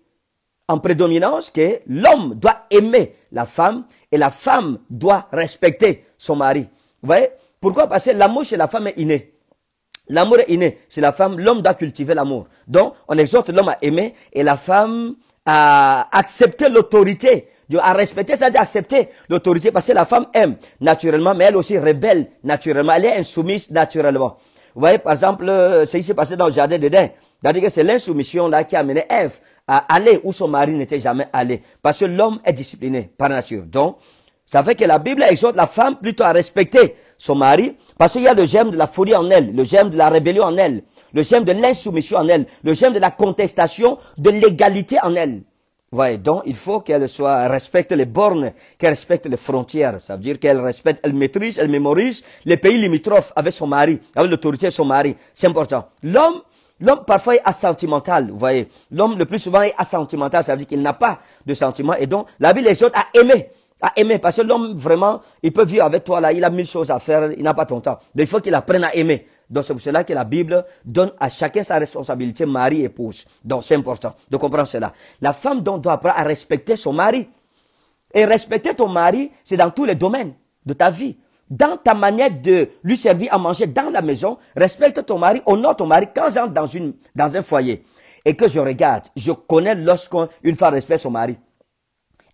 en prédominance que l'homme doit aimer la femme et la femme doit respecter son mari. Vous voyez Pourquoi Parce que l'amour chez la femme est inné. L'amour est inné chez la femme, l'homme doit cultiver l'amour. Donc, on exhorte l'homme à aimer et la femme à accepter l'autorité, à respecter, c'est-à-dire accepter l'autorité, parce que la femme aime naturellement, mais elle aussi rebelle naturellement, elle est insoumise naturellement. Vous voyez, par exemple, euh, ce qui s'est passé dans le jardin d'Eden, c'est-à-dire que c'est l'insoumission là qui a amené Ève à aller où son mari n'était jamais allé, parce que l'homme est discipliné par nature. Donc, ça fait que la Bible exhorte la femme plutôt à respecter son mari, parce qu'il y a le germe de la folie en elle, le germe de la rébellion en elle le germe de l'insoumission en elle, le germe de la contestation, de l'égalité en elle. voyez, donc il faut qu'elle soit respecte les bornes, qu'elle respecte les frontières. Ça veut dire qu'elle respecte, elle maîtrise, elle mémorise les pays limitrophes avec son mari, avec l'autorité de son mari. C'est important. L'homme, l'homme parfois est assentimental, vous voyez. L'homme le plus souvent est assentimental, ça veut dire qu'il n'a pas de sentiments. Et donc, la vie les autres à aimer à aimer. Parce que l'homme, vraiment, il peut vivre avec toi là, il a mille choses à faire, il n'a pas ton temps. Mais il faut qu'il apprenne à aimer. Donc c'est pour cela que la Bible donne à chacun sa responsabilité, mari et épouse. Donc c'est important de comprendre cela. La femme doit apprendre à respecter son mari. Et respecter ton mari, c'est dans tous les domaines de ta vie. Dans ta manière de lui servir à manger dans la maison, respecte ton mari, honore ton mari. Quand j'entre dans, un foyer et que je regarde, je connais lorsqu'une femme respecte son mari.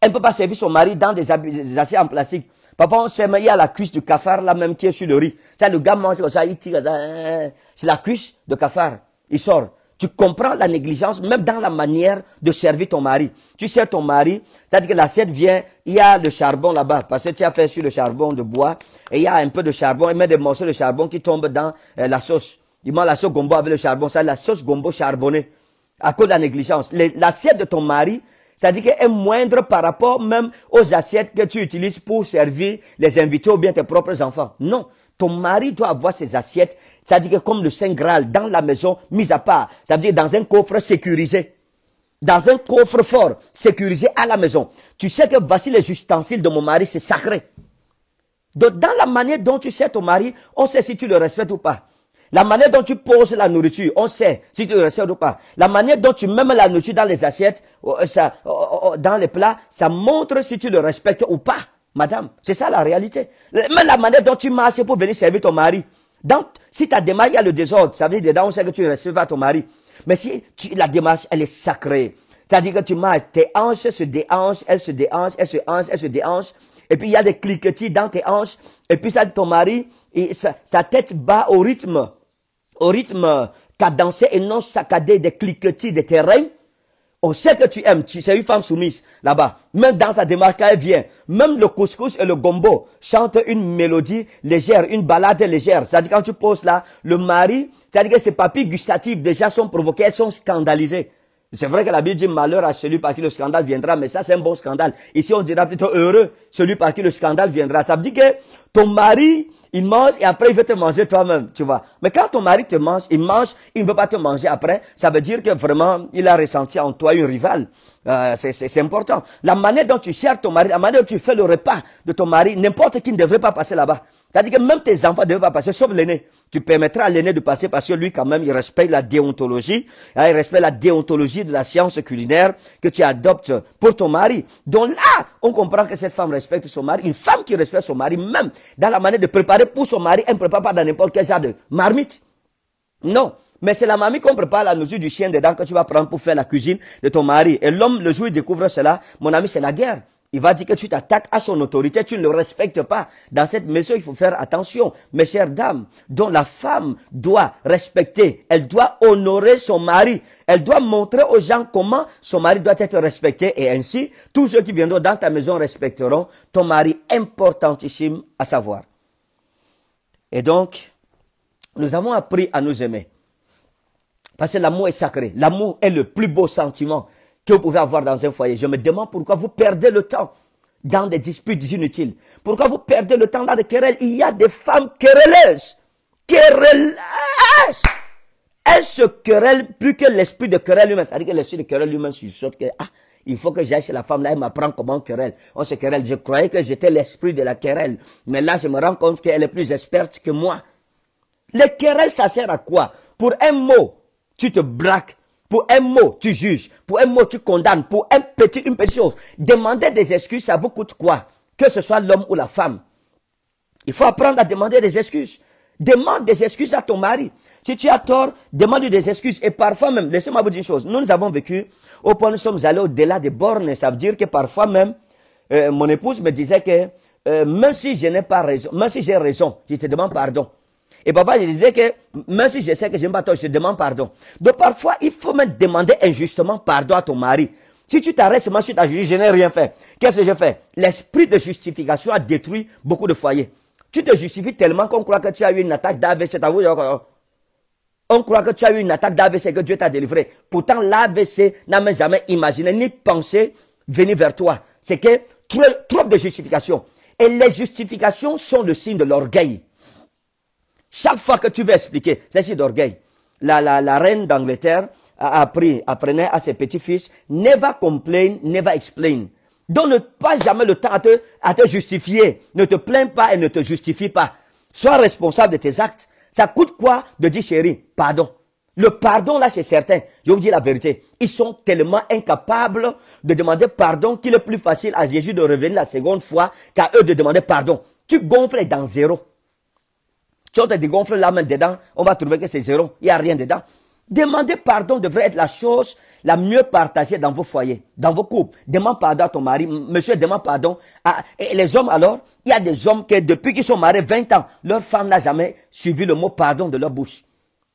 Elle ne peut pas servir son mari dans des, des assiettes en plastique. Parfois, on il y a la cuisse du cafard là même qui est sur le riz. Ça, le gars mange ça, il tire, ça, hein, hein. c'est la cuisse de cafard. Il sort. Tu comprends la négligence, même dans la manière de servir ton mari. Tu sers ton mari, c'est-à-dire que l'assiette vient, il y a le charbon là-bas, parce que tu as fait sur le charbon de bois, et il y a un peu de charbon, Il met des morceaux de charbon qui tombent dans euh, la sauce. Il mange la sauce gombo avec le charbon, ça, la sauce gombo charbonnée, à cause de la négligence. L'assiette de ton mari, c'est-à-dire qu'elle est moindre par rapport même aux assiettes que tu utilises pour servir les invités ou bien tes propres enfants. Non. Ton mari doit avoir ses assiettes, c'est-à-dire que comme le Saint Graal, dans la maison, mis à part. Ça veut dire dans un coffre sécurisé. Dans un coffre fort, sécurisé à la maison. Tu sais que voici les ustensiles de mon mari, c'est sacré. Donc, dans la manière dont tu sais ton mari, on sait si tu le respectes ou pas. La manière dont tu poses la nourriture, on sait si tu le respectes ou pas. La manière dont tu mets la nourriture dans les assiettes, oh, oh, oh, dans les plats, ça montre si tu le respectes ou pas. Madame, c'est ça la réalité. Mais la manière dont tu marches pour venir servir ton mari. Donc, si ta démarche, il y a le désordre, ça veut dire dedans, on sait que tu recevras ton mari. Mais si tu, la démarche, elle est sacrée. C'est-à-dire que tu marches, tes hanches se déhanchent, elles se déhanchent, elles se hanchent, elles se déhanchent. Et puis, il y a des cliquetis dans tes hanches. Et puis, ça, ton mari, sa tête bat au rythme au rythme cadencé et non saccadé des cliquetis des terrains. On sait que tu aimes, tu sais, une femme soumise là-bas. Même dans sa démarche, elle vient. Même le couscous et le gombo chantent une mélodie légère, une balade légère. C'est-à-dire quand tu poses là, le mari, c'est-à-dire que ses papilles gustatives déjà sont provoquées, elles sont scandalisées. C'est vrai que la Bible dit malheur à celui par qui le scandale viendra, mais ça c'est un bon scandale. Ici on dira plutôt heureux celui par qui le scandale viendra. Ça veut dire que ton mari il mange et après il veut te manger toi-même, tu vois. Mais quand ton mari te mange, il mange, il ne veut pas te manger après, ça veut dire que vraiment, il a ressenti en toi une rivale. Euh, c'est important. La manière dont tu cherches ton mari, la manière dont tu fais le repas de ton mari, n'importe qui ne devrait pas passer là-bas. C'est-à-dire que même tes enfants ne devaient pas passer, sauf l'aîné. Tu permettras à l'aîné de passer parce que lui, quand même, il respecte la déontologie. Hein, il respecte la déontologie de la science culinaire que tu adoptes pour ton mari. Donc là, on comprend que cette femme respecte son mari. Une femme qui respecte son mari, même dans la manière de préparer pour son mari, elle ne prépare pas dans n'importe quel genre de marmite. Non. Mais c'est la mamie qu'on prépare la mesure du chien dedans que tu vas prendre pour faire la cuisine de ton mari. Et l'homme, le jour où il découvre cela, mon ami, c'est la guerre. Il va dire que tu t'attaques à son autorité, tu ne le respectes pas. Dans cette maison, il faut faire attention. Mes chères dames, dont la femme doit respecter, elle doit honorer son mari. Elle doit montrer aux gens comment son mari doit être respecté. Et ainsi, tous ceux qui viendront dans ta maison respecteront ton mari importantissime à savoir. Et donc, nous avons appris à nous aimer. Parce que l'amour est sacré. L'amour est le plus beau sentiment que vous pouvez avoir dans un foyer. Je me demande pourquoi vous perdez le temps dans des disputes inutiles. Pourquoi vous perdez le temps dans des querelles Il y a des femmes querelleuses. Querelleuses Elles se querellent plus que l'esprit de querelle humaine. C'est-à-dire que l'esprit de querelle humaine que, ah, il faut que j'aille chez la femme là, elle m'apprend comment querelle. On se querelle. Je croyais que j'étais l'esprit de la querelle. Mais là, je me rends compte qu'elle est plus experte que moi. Les querelles, ça sert à quoi Pour un mot, tu te braques. Pour un mot, tu juges. Pour un mot, tu condamnes. Pour une petite chose. Demander des excuses, ça vous coûte quoi Que ce soit l'homme ou la femme. Il faut apprendre à demander des excuses. Demande des excuses à ton mari. Si tu as tort, demande des excuses. Et parfois même, laissez-moi vous dire une chose. Nous, nous avons vécu au point où nous sommes allés au-delà des bornes. Ça veut dire que parfois même, euh, mon épouse me disait que euh, même si je n'ai pas raison, même si j'ai raison, je te demande pardon. Et papa, je disais que même si je sais que je pas toi, je demande pardon. Donc parfois, il faut même demander injustement pardon à ton mari. Si tu t'arrêtes seulement je n'ai rien fait. Qu'est-ce que j'ai fait L'esprit de justification a détruit beaucoup de foyers. Tu te justifies tellement qu'on croit que tu as eu une attaque d'AVC. On croit que tu as eu une attaque d'AVC que Dieu t'a délivré. Pourtant, l'AVC n'a même jamais imaginé ni pensé venir vers toi. C'est que trop, trop de justification. Et les justifications sont le signe de l'orgueil. Chaque fois que tu veux expliquer, c'est d'orgueil. La, la, la reine d'Angleterre a appris, apprenait à ses petits-fils, never complain, never explain. Donne pas pas jamais le temps à te, à te justifier. Ne te plains pas et ne te justifie pas. Sois responsable de tes actes. Ça coûte quoi de dire chérie, pardon Le pardon là c'est certain. je vous dis la vérité, ils sont tellement incapables de demander pardon qu'il est plus facile à Jésus de revenir la seconde fois qu'à eux de demander pardon. Tu gonfles dans zéro. Si on te dégonfle la main dedans, on va trouver que c'est zéro, il n'y a rien dedans. Demander pardon devrait être la chose la mieux partagée dans vos foyers, dans vos couples. Demande pardon à ton mari, monsieur demande pardon. Et les hommes alors, il y a des hommes qui depuis qu'ils sont mariés 20 ans, leur femme n'a jamais suivi le mot pardon de leur bouche.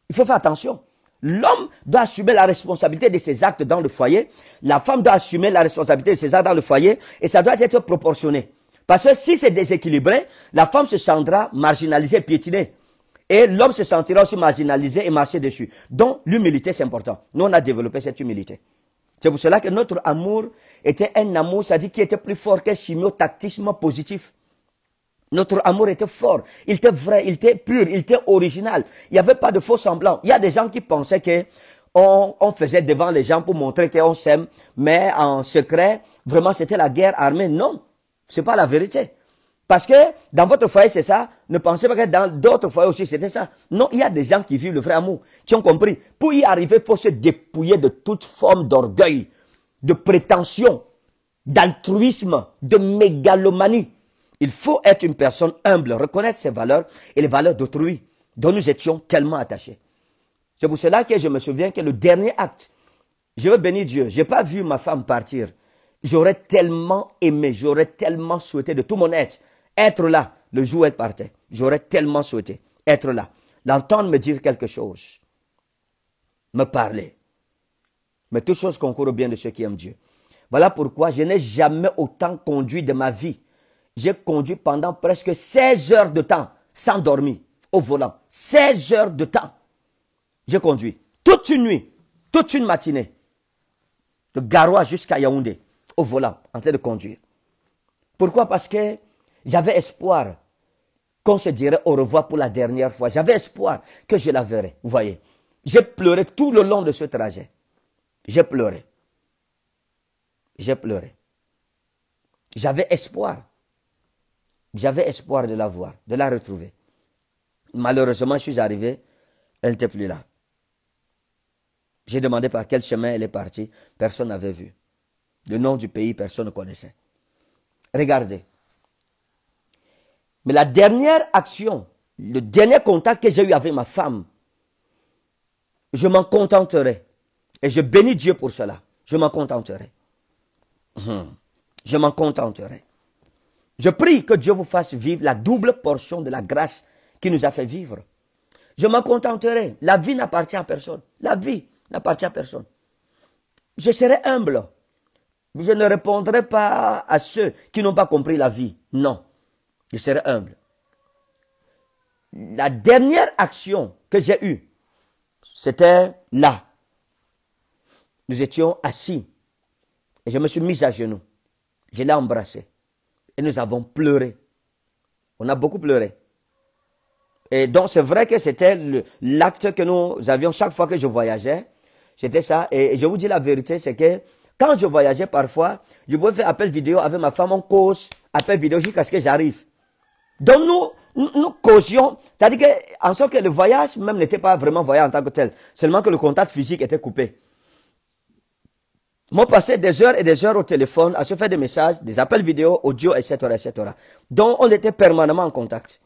Il faut faire attention. L'homme doit assumer la responsabilité de ses actes dans le foyer, la femme doit assumer la responsabilité de ses actes dans le foyer, et ça doit être proportionné. Parce que si c'est déséquilibré, la femme se sentira marginalisée, piétinée. Et l'homme se sentira aussi marginalisé et marcher dessus. Donc l'humilité, c'est important. Nous, on a développé cette humilité. C'est pour cela que notre amour était un amour, c'est-à-dire qui était plus fort qu'un chimiotactisme positif. Notre amour était fort, il était vrai, il était pur, il était original. Il n'y avait pas de faux semblants. Il y a des gens qui pensaient que on, on faisait devant les gens pour montrer qu'on s'aime, mais en secret, vraiment c'était la guerre armée. Non, c'est pas la vérité. Parce que dans votre foyer, c'est ça. Ne pensez pas que dans d'autres foyers aussi, c'était ça. Non, il y a des gens qui vivent le vrai amour, qui ont compris. Pour y arriver, il faut se dépouiller de toute forme d'orgueil, de prétention, d'altruisme, de mégalomanie. Il faut être une personne humble, reconnaître ses valeurs et les valeurs d'autrui, dont nous étions tellement attachés. C'est pour cela que je me souviens que le dernier acte, je veux bénir Dieu. je n'ai pas vu ma femme partir. J'aurais tellement aimé, j'aurais tellement souhaité de tout mon être, être là le jour où elle partait. J'aurais tellement souhaité être là, l'entendre me dire quelque chose, me parler. Mais toutes choses concourent au bien de ceux qui aiment Dieu. Voilà pourquoi je n'ai jamais autant conduit de ma vie. J'ai conduit pendant presque 16 heures de temps, sans dormir, au volant. 16 heures de temps. J'ai conduit toute une nuit, toute une matinée, de Garoua jusqu'à Yaoundé au volant, en train de conduire. Pourquoi Parce que j'avais espoir qu'on se dirait au revoir pour la dernière fois. J'avais espoir que je la verrais, vous voyez. J'ai pleuré tout le long de ce trajet. J'ai pleuré. J'ai pleuré. J'avais espoir. J'avais espoir de la voir, de la retrouver. Malheureusement, je suis arrivé, elle n'était plus là. J'ai demandé par quel chemin elle est partie. Personne n'avait vu. Le nom du pays, personne ne connaissait. Regardez. Mais la dernière action, le dernier contact que j'ai eu avec ma femme, je m'en contenterai. Et je bénis Dieu pour cela. Je m'en contenterai. Hum. Je m'en contenterai. Je prie que Dieu vous fasse vivre la double portion de la grâce qui nous a fait vivre. Je m'en contenterai. La vie n'appartient à personne. La vie n'appartient à personne. Je serai humble. Je ne répondrai pas à ceux qui n'ont pas compris la vie. Non. Je serai humble. La dernière action que j'ai eue, c'était là. Nous étions assis. Et je me suis mis à genoux. Je l'ai embrassé. Et nous avons pleuré. On a beaucoup pleuré. Et donc, c'est vrai que c'était l'acte que nous avions chaque fois que je voyageais. C'était ça. Et je vous dis la vérité, c'est que quand je voyageais parfois, je pouvais faire appel vidéo avec ma femme, en cause, appel vidéo jusqu'à ce que j'arrive. Donc nous, nous, causions. c'est-à-dire que, en sorte que le voyage même n'était pas vraiment voyage en tant que tel, seulement que le contact physique était coupé. Moi, passait des heures et des heures au téléphone à se faire des messages, des appels vidéo, audio, etc., etc. Donc, on était permanemment en contact.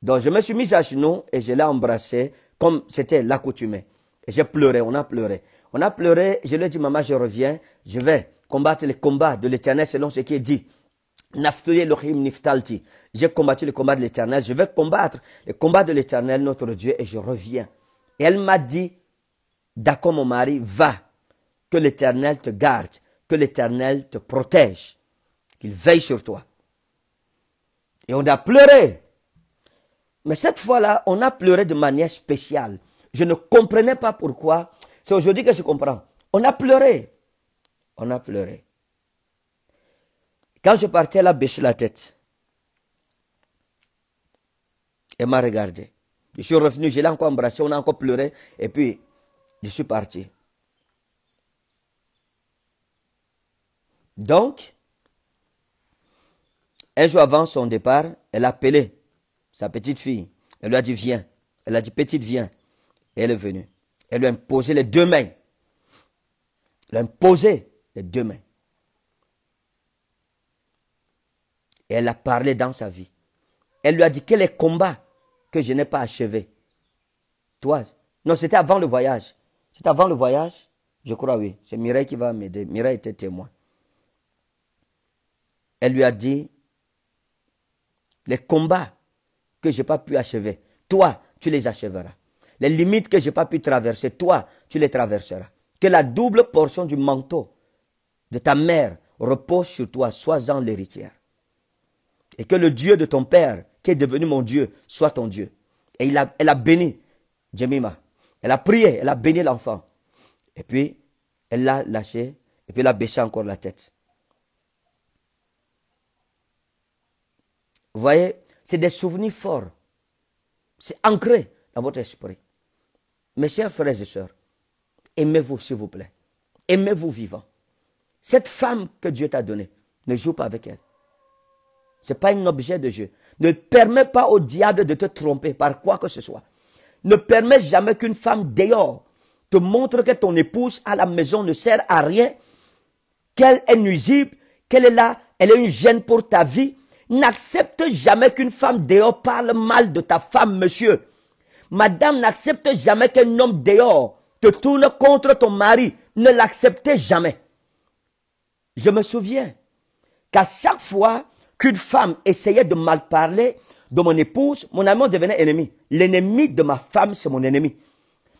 Donc, je me suis mis à genoux et je l'ai embrassé comme c'était l'accoutumé. Et j'ai pleuré, on a pleuré. On a pleuré, je lui ai dit, maman, je reviens, je vais combattre le combat de l'éternel selon ce qui est dit. Niftalti. J'ai combattu le combat de l'éternel, je vais combattre le combat de l'éternel, notre Dieu, et je reviens. Et elle m'a dit, d'accord mon mari, va, que l'éternel te garde, que l'éternel te protège, qu'il veille sur toi. Et on a pleuré. Mais cette fois-là, on a pleuré de manière spéciale. Je ne comprenais pas pourquoi c'est aujourd'hui que je comprends. On a pleuré. On a pleuré. Quand je partais, elle a baissé la tête. Elle m'a regardé. Je suis revenu, je l'ai encore embrassé, on a encore pleuré. Et puis, je suis parti. Donc, un jour avant son départ, elle a appelé sa petite fille. Elle lui a dit, viens. Elle a dit, petite, viens. Et elle est venue. Elle lui imposé les deux mains. Lui imposé les deux mains. Et elle a parlé dans sa vie. Elle lui a dit, que les combats que je n'ai pas achevés. Toi, non, c'était avant le voyage. C'était avant le voyage, je crois, oui. C'est Mireille qui va m'aider. Mireille était témoin. Elle lui a dit, les combats que je n'ai pas pu achever, toi, tu les achèveras. Les limites que je n'ai pas pu traverser, toi, tu les traverseras. Que la double portion du manteau de ta mère repose sur toi, sois-en l'héritière. Et que le Dieu de ton père, qui est devenu mon Dieu, soit ton Dieu. Et il elle a béni Jemima. Elle a prié, elle a béni l'enfant. Et puis, elle l'a lâché, et puis elle a baissé encore la tête. Vous voyez, c'est des souvenirs forts. C'est ancré dans votre esprit. Mes chers frères et sœurs, aimez-vous, s'il vous plaît. Aimez-vous vivant. Cette femme que Dieu t'a donnée, ne joue pas avec elle. Ce n'est pas un objet de jeu. Ne permets pas au diable de te tromper par quoi que ce soit. Ne permets jamais qu'une femme dehors te montre que ton épouse à la maison ne sert à rien, qu'elle est nuisible, qu'elle est là, elle est une gêne pour ta vie. N'accepte jamais qu'une femme dehors parle mal de ta femme, monsieur. Madame, n'accepte jamais qu'un homme dehors te tourne contre ton mari. Ne l'acceptez jamais. Je me souviens qu'à chaque fois qu'une femme essayait de mal parler de mon épouse, mon amant devenait ennemi. L'ennemi de ma femme, c'est mon ennemi.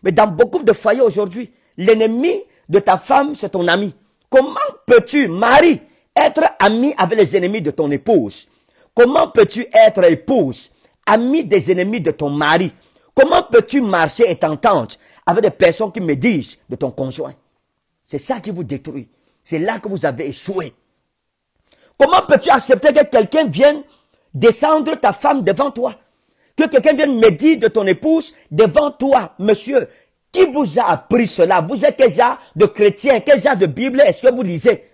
Mais dans beaucoup de foyers aujourd'hui, l'ennemi de ta femme, c'est ton ami. Comment peux-tu, mari, être ami avec les ennemis de ton épouse Comment peux-tu être épouse, ami des ennemis de ton mari Comment peux-tu marcher et t'entendre avec des personnes qui me disent de ton conjoint C'est ça qui vous détruit. C'est là que vous avez échoué. Comment peux-tu accepter que quelqu'un vienne descendre ta femme devant toi Que quelqu'un vienne me dire de ton épouse devant toi, monsieur Qui vous a appris cela Vous êtes déjà de chrétien Quel genre de Bible est-ce que vous lisez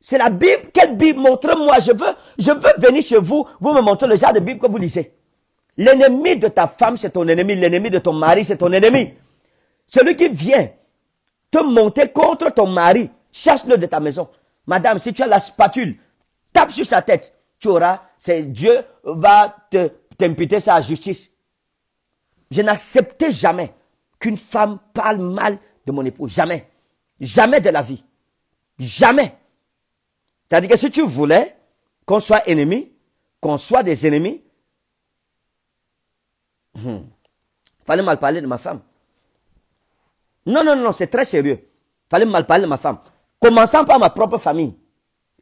c'est la Bible. Quelle Bible montre moi Je veux, je veux venir chez vous. Vous me montrez le genre de Bible que vous lisez. L'ennemi de ta femme, c'est ton ennemi. L'ennemi de ton mari, c'est ton ennemi. Celui qui vient te monter contre ton mari, chasse-le de ta maison. Madame, si tu as la spatule, tape sur sa tête. Tu auras, Dieu va te, t'imputer sa justice. Je n'acceptais jamais qu'une femme parle mal de mon époux. Jamais. Jamais de la vie. Jamais. C'est-à-dire que si tu voulais qu'on soit ennemis, qu'on soit des ennemis, Hmm. Fallait mal parler de ma femme. Non, non, non, c'est très sérieux. Fallait mal parler de ma femme. Commençant par ma propre famille.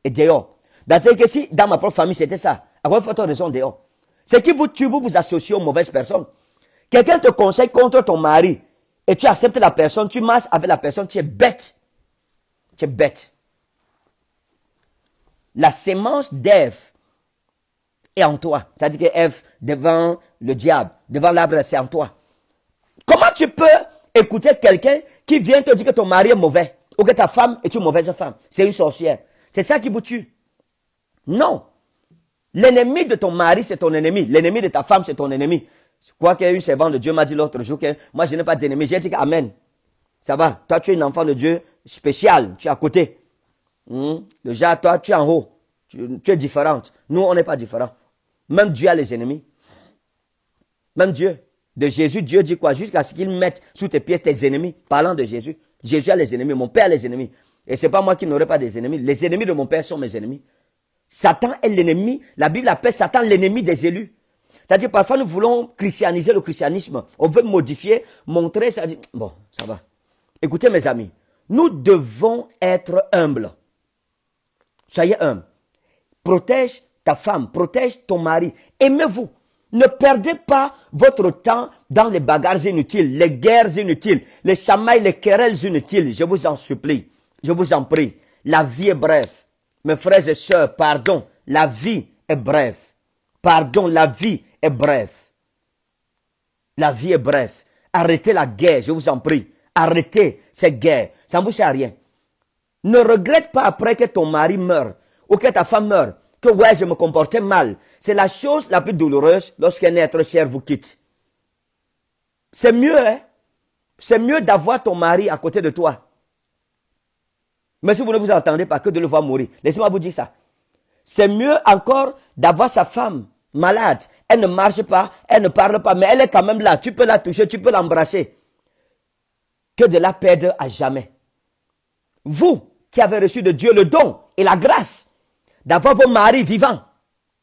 Et dehors. Dans si, dans ma propre famille, c'était ça. À quoi faut raison dehors C'est que vous, tu, vous vous associez aux mauvaises personnes. Quelqu'un te conseille contre ton mari. Et tu acceptes la personne, tu marches avec la personne, tu es bête. Tu es bête. La sémence d'Ève est en toi. C'est-à-dire que devant le diable, devant l'arbre, c'est en toi. Comment tu peux écouter quelqu'un qui vient te dire que ton mari est mauvais ou que ta femme est une mauvaise femme C'est une sorcière. C'est ça qui vous tue. Non. L'ennemi de ton mari, c'est ton ennemi. L'ennemi de ta femme, c'est ton ennemi. ait une servante de Dieu m'a dit l'autre jour que moi, je n'ai pas d'ennemi. J'ai dit Amen. Ça va. Toi, tu es une enfant de Dieu spécial. Tu es à côté. Déjà, hmm? Le toi, tu es en haut. Tu, es différente. Nous, on n'est pas différents. Même Dieu a les ennemis. Même Dieu. De Jésus, Dieu dit quoi Jusqu'à ce qu'il mette sous tes pieds tes ennemis. Parlant de Jésus. Jésus a les ennemis. Mon Père a les ennemis. Et n'est pas moi qui n'aurai pas des ennemis. Les ennemis de mon Père sont mes ennemis. Satan est l'ennemi. La Bible appelle Satan l'ennemi des élus. C'est-à-dire, parfois, nous voulons christianiser le christianisme. On veut modifier, montrer. bon, ça va. Écoutez, mes amis, nous devons être humbles. Soyez humbles. Protège ta femme, protège ton mari. Aimez-vous. Ne perdez pas votre temps dans les bagarres inutiles, les guerres inutiles, les chamailles, les querelles inutiles. Je vous en supplie. Je vous en prie. La vie est brève. Mes frères et sœurs, pardon. La vie est brève. Pardon, la vie est brève. La vie est brève. Arrêtez la guerre, je vous en prie. Arrêtez cette guerre. Ça ne vous sert à rien. Ne regrette pas après que ton mari meure ou que ta femme meure que ouais, je me comportais mal. C'est la chose la plus douloureuse lorsqu'un être cher vous quitte. C'est mieux, hein? C'est mieux d'avoir ton mari à côté de toi. Mais si vous ne vous entendez pas que de le voir mourir, laissez-moi vous dire ça. C'est mieux encore d'avoir sa femme malade. Elle ne marche pas, elle ne parle pas, mais elle est quand même là. Tu peux la toucher, tu peux l'embrasser. Que de la perdre à jamais. Vous qui avez reçu de Dieu le don et la grâce d'avoir vos maris vivants.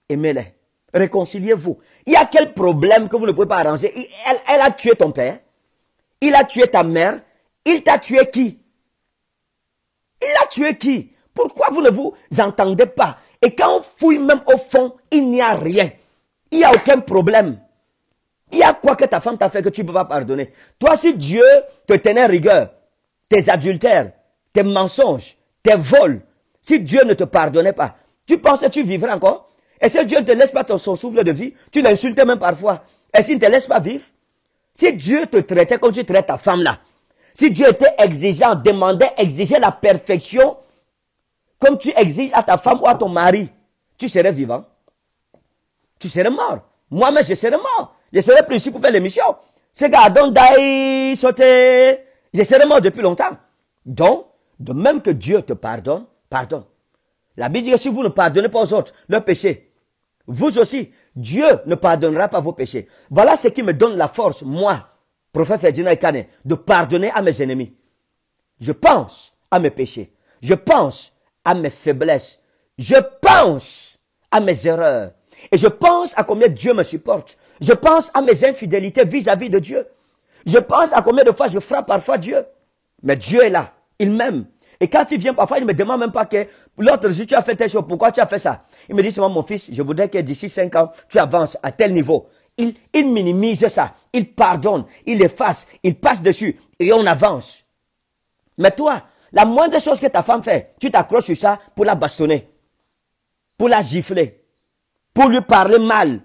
Aimez-les. Réconciliez-vous. Il y a quel problème que vous ne pouvez pas arranger elle, a tué ton père. Il a tué ta mère. Il t'a tué qui Il a tué qui Pourquoi vous ne vous entendez pas Et quand on fouille même au fond, il n'y a rien. Il n'y a aucun problème. Il y a quoi que ta femme t'a fait que tu ne peux pas pardonner Toi, si Dieu te tenait rigueur, tes adultères, tes mensonges, tes vols, si Dieu ne te pardonnait pas, tu penses que tu vivras encore Et si Dieu ne te laisse pas ton, son souffle de vie, tu l'insultes même parfois. Et s'il ne te laisse pas vivre Si Dieu te traitait comme tu traites ta femme là, si Dieu était exigeant, demandait, exigeait la perfection, comme tu exiges à ta femme ou à ton mari, tu serais vivant. Tu serais mort. Moi-même, je serais mort. Je serais plus ici pour faire l'émission. C'est qu'Adam d'ailleurs, Je serais mort depuis longtemps. Donc, de même que Dieu te pardonne, pardonne. La Bible dit que si vous ne pardonnez pas aux autres leurs péchés, vous aussi, Dieu ne pardonnera pas vos péchés. Voilà ce qui me donne la force, moi, prophète Ferdinand Kane, de pardonner à mes ennemis. Je pense à mes péchés. Je pense à mes faiblesses. Je pense à mes erreurs. Et je pense à combien Dieu me supporte. Je pense à mes infidélités vis-à-vis -vis de Dieu. Je pense à combien de fois je frappe parfois Dieu. Mais Dieu est là. Il m'aime. Et quand tu viens, parfois, il ne me demande même pas que l'autre si tu as fait telle chose, pourquoi tu as fait ça Il me dit c'est moi mon fils, je voudrais que d'ici 5 ans, tu avances à tel niveau. Il, il minimise ça, il pardonne, il efface, il passe dessus et on avance. Mais toi, la moindre chose que ta femme fait, tu t'accroches sur ça pour la bastonner, pour la gifler, pour lui parler mal,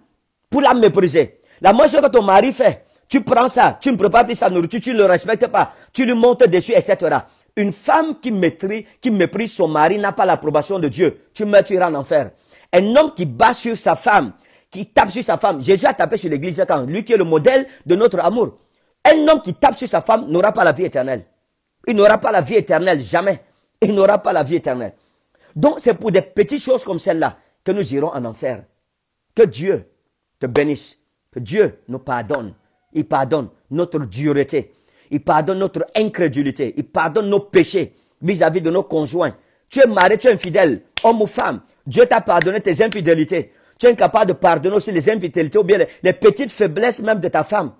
pour la mépriser. La moindre chose que ton mari fait, tu prends ça, tu ne prépares plus sa nourriture, tu ne le respectes pas, tu lui montes dessus, etc. Une femme qui, qui méprise son mari n'a pas l'approbation de Dieu. Tu me tueras en enfer. Un homme qui bat sur sa femme, qui tape sur sa femme. Jésus a tapé sur l'église quand Lui qui est le modèle de notre amour. Un homme qui tape sur sa femme n'aura pas la vie éternelle. Il n'aura pas la vie éternelle, jamais. Il n'aura pas la vie éternelle. Donc c'est pour des petites choses comme celle-là que nous irons en enfer. Que Dieu te bénisse. Que Dieu nous pardonne. Il pardonne notre dureté. Il pardonne notre incrédulité. Il pardonne nos péchés vis-à-vis de nos conjoints. Tu es marié, tu es infidèle, homme ou femme. Dieu t'a pardonné tes infidélités. Tu es incapable de pardonner aussi les infidélités ou bien les, petites faiblesses même de ta femme.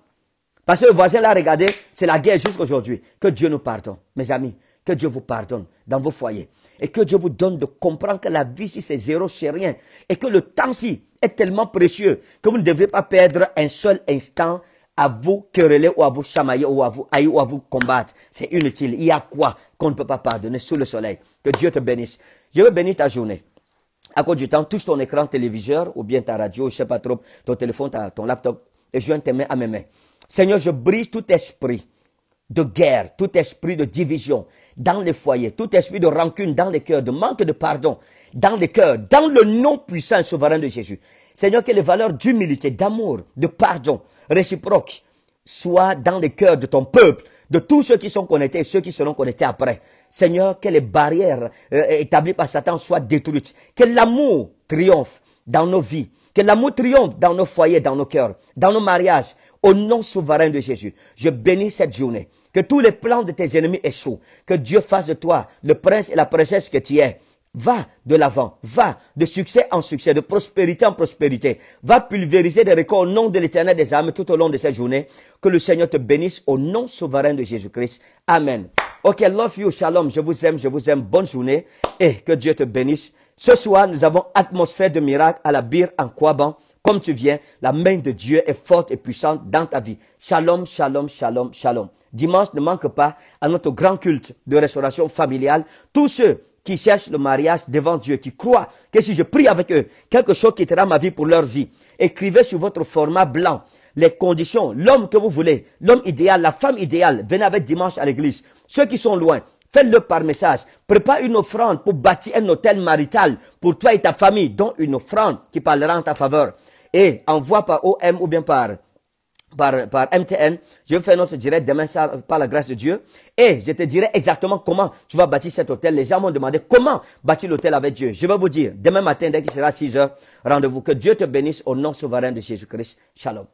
Parce que le voisin l'a regardé, c'est la guerre jusqu'aujourd'hui. Que Dieu nous pardonne, mes amis. Que Dieu vous pardonne dans vos foyers. Et que Dieu vous donne de comprendre que la vie, si c'est zéro, c'est rien. Et que le temps, si, est tellement précieux que vous ne devez pas perdre un seul instant à vous quereller ou à vous chamailler ou à vous haïr ou à vous combattre. C'est inutile. Il y a quoi qu'on ne peut pas pardonner sous le soleil. Que Dieu te bénisse. Je veux bénir ta journée. À cause du temps, touche ton écran téléviseur ou bien ta radio, je sais pas trop, ton téléphone, ton laptop et joins tes mains à mes mains. Seigneur, je brise tout esprit de guerre, tout esprit de division dans les foyers, tout esprit de rancune dans les cœurs, de manque de pardon dans les cœurs, dans le nom puissant et souverain de Jésus. Seigneur, que les valeurs d'humilité, d'amour, de pardon, réciproque soit dans les cœurs de ton peuple, de tous ceux qui sont connectés et ceux qui seront connectés après. Seigneur, que les barrières euh, établies par Satan soient détruites. Que l'amour triomphe dans nos vies. Que l'amour triomphe dans nos foyers, dans nos cœurs, dans nos mariages. Au nom souverain de Jésus, je bénis cette journée. Que tous les plans de tes ennemis échouent. Que Dieu fasse de toi le prince et la princesse que tu es. Va de l'avant, va de succès en succès, de prospérité en prospérité. Va pulvériser des records au nom de l'éternel des âmes tout au long de cette journée. Que le Seigneur te bénisse au nom souverain de Jésus-Christ. Amen. Ok, love you, shalom. Je vous aime, je vous aime. Bonne journée et que Dieu te bénisse. Ce soir, nous avons atmosphère de miracle à la bière, en bon, Comme tu viens, la main de Dieu est forte et puissante dans ta vie. Shalom, shalom, shalom, shalom. Dimanche, ne manque pas à notre grand culte de restauration familiale. Tous ceux qui cherchent le mariage devant Dieu, qui croient que si je prie avec eux, quelque chose quittera ma vie pour leur vie. Écrivez sur votre format blanc les conditions, l'homme que vous voulez, l'homme idéal, la femme idéale. Venez avec dimanche à l'église. Ceux qui sont loin, faites-le par message. Prépare une offrande pour bâtir un hôtel marital pour toi et ta famille, dont une offrande qui parlera en ta faveur. Et envoie par OM ou bien par par, MTN. Je fais notre direct demain ça, par la grâce de Dieu. Et je te dirai exactement comment tu vas bâtir cet hôtel. Les gens m'ont demandé comment bâtir l'hôtel avec Dieu. Je vais vous dire, demain matin, dès qu'il sera 6 heures, rendez-vous. Que Dieu te bénisse au nom souverain de Jésus-Christ. Shalom.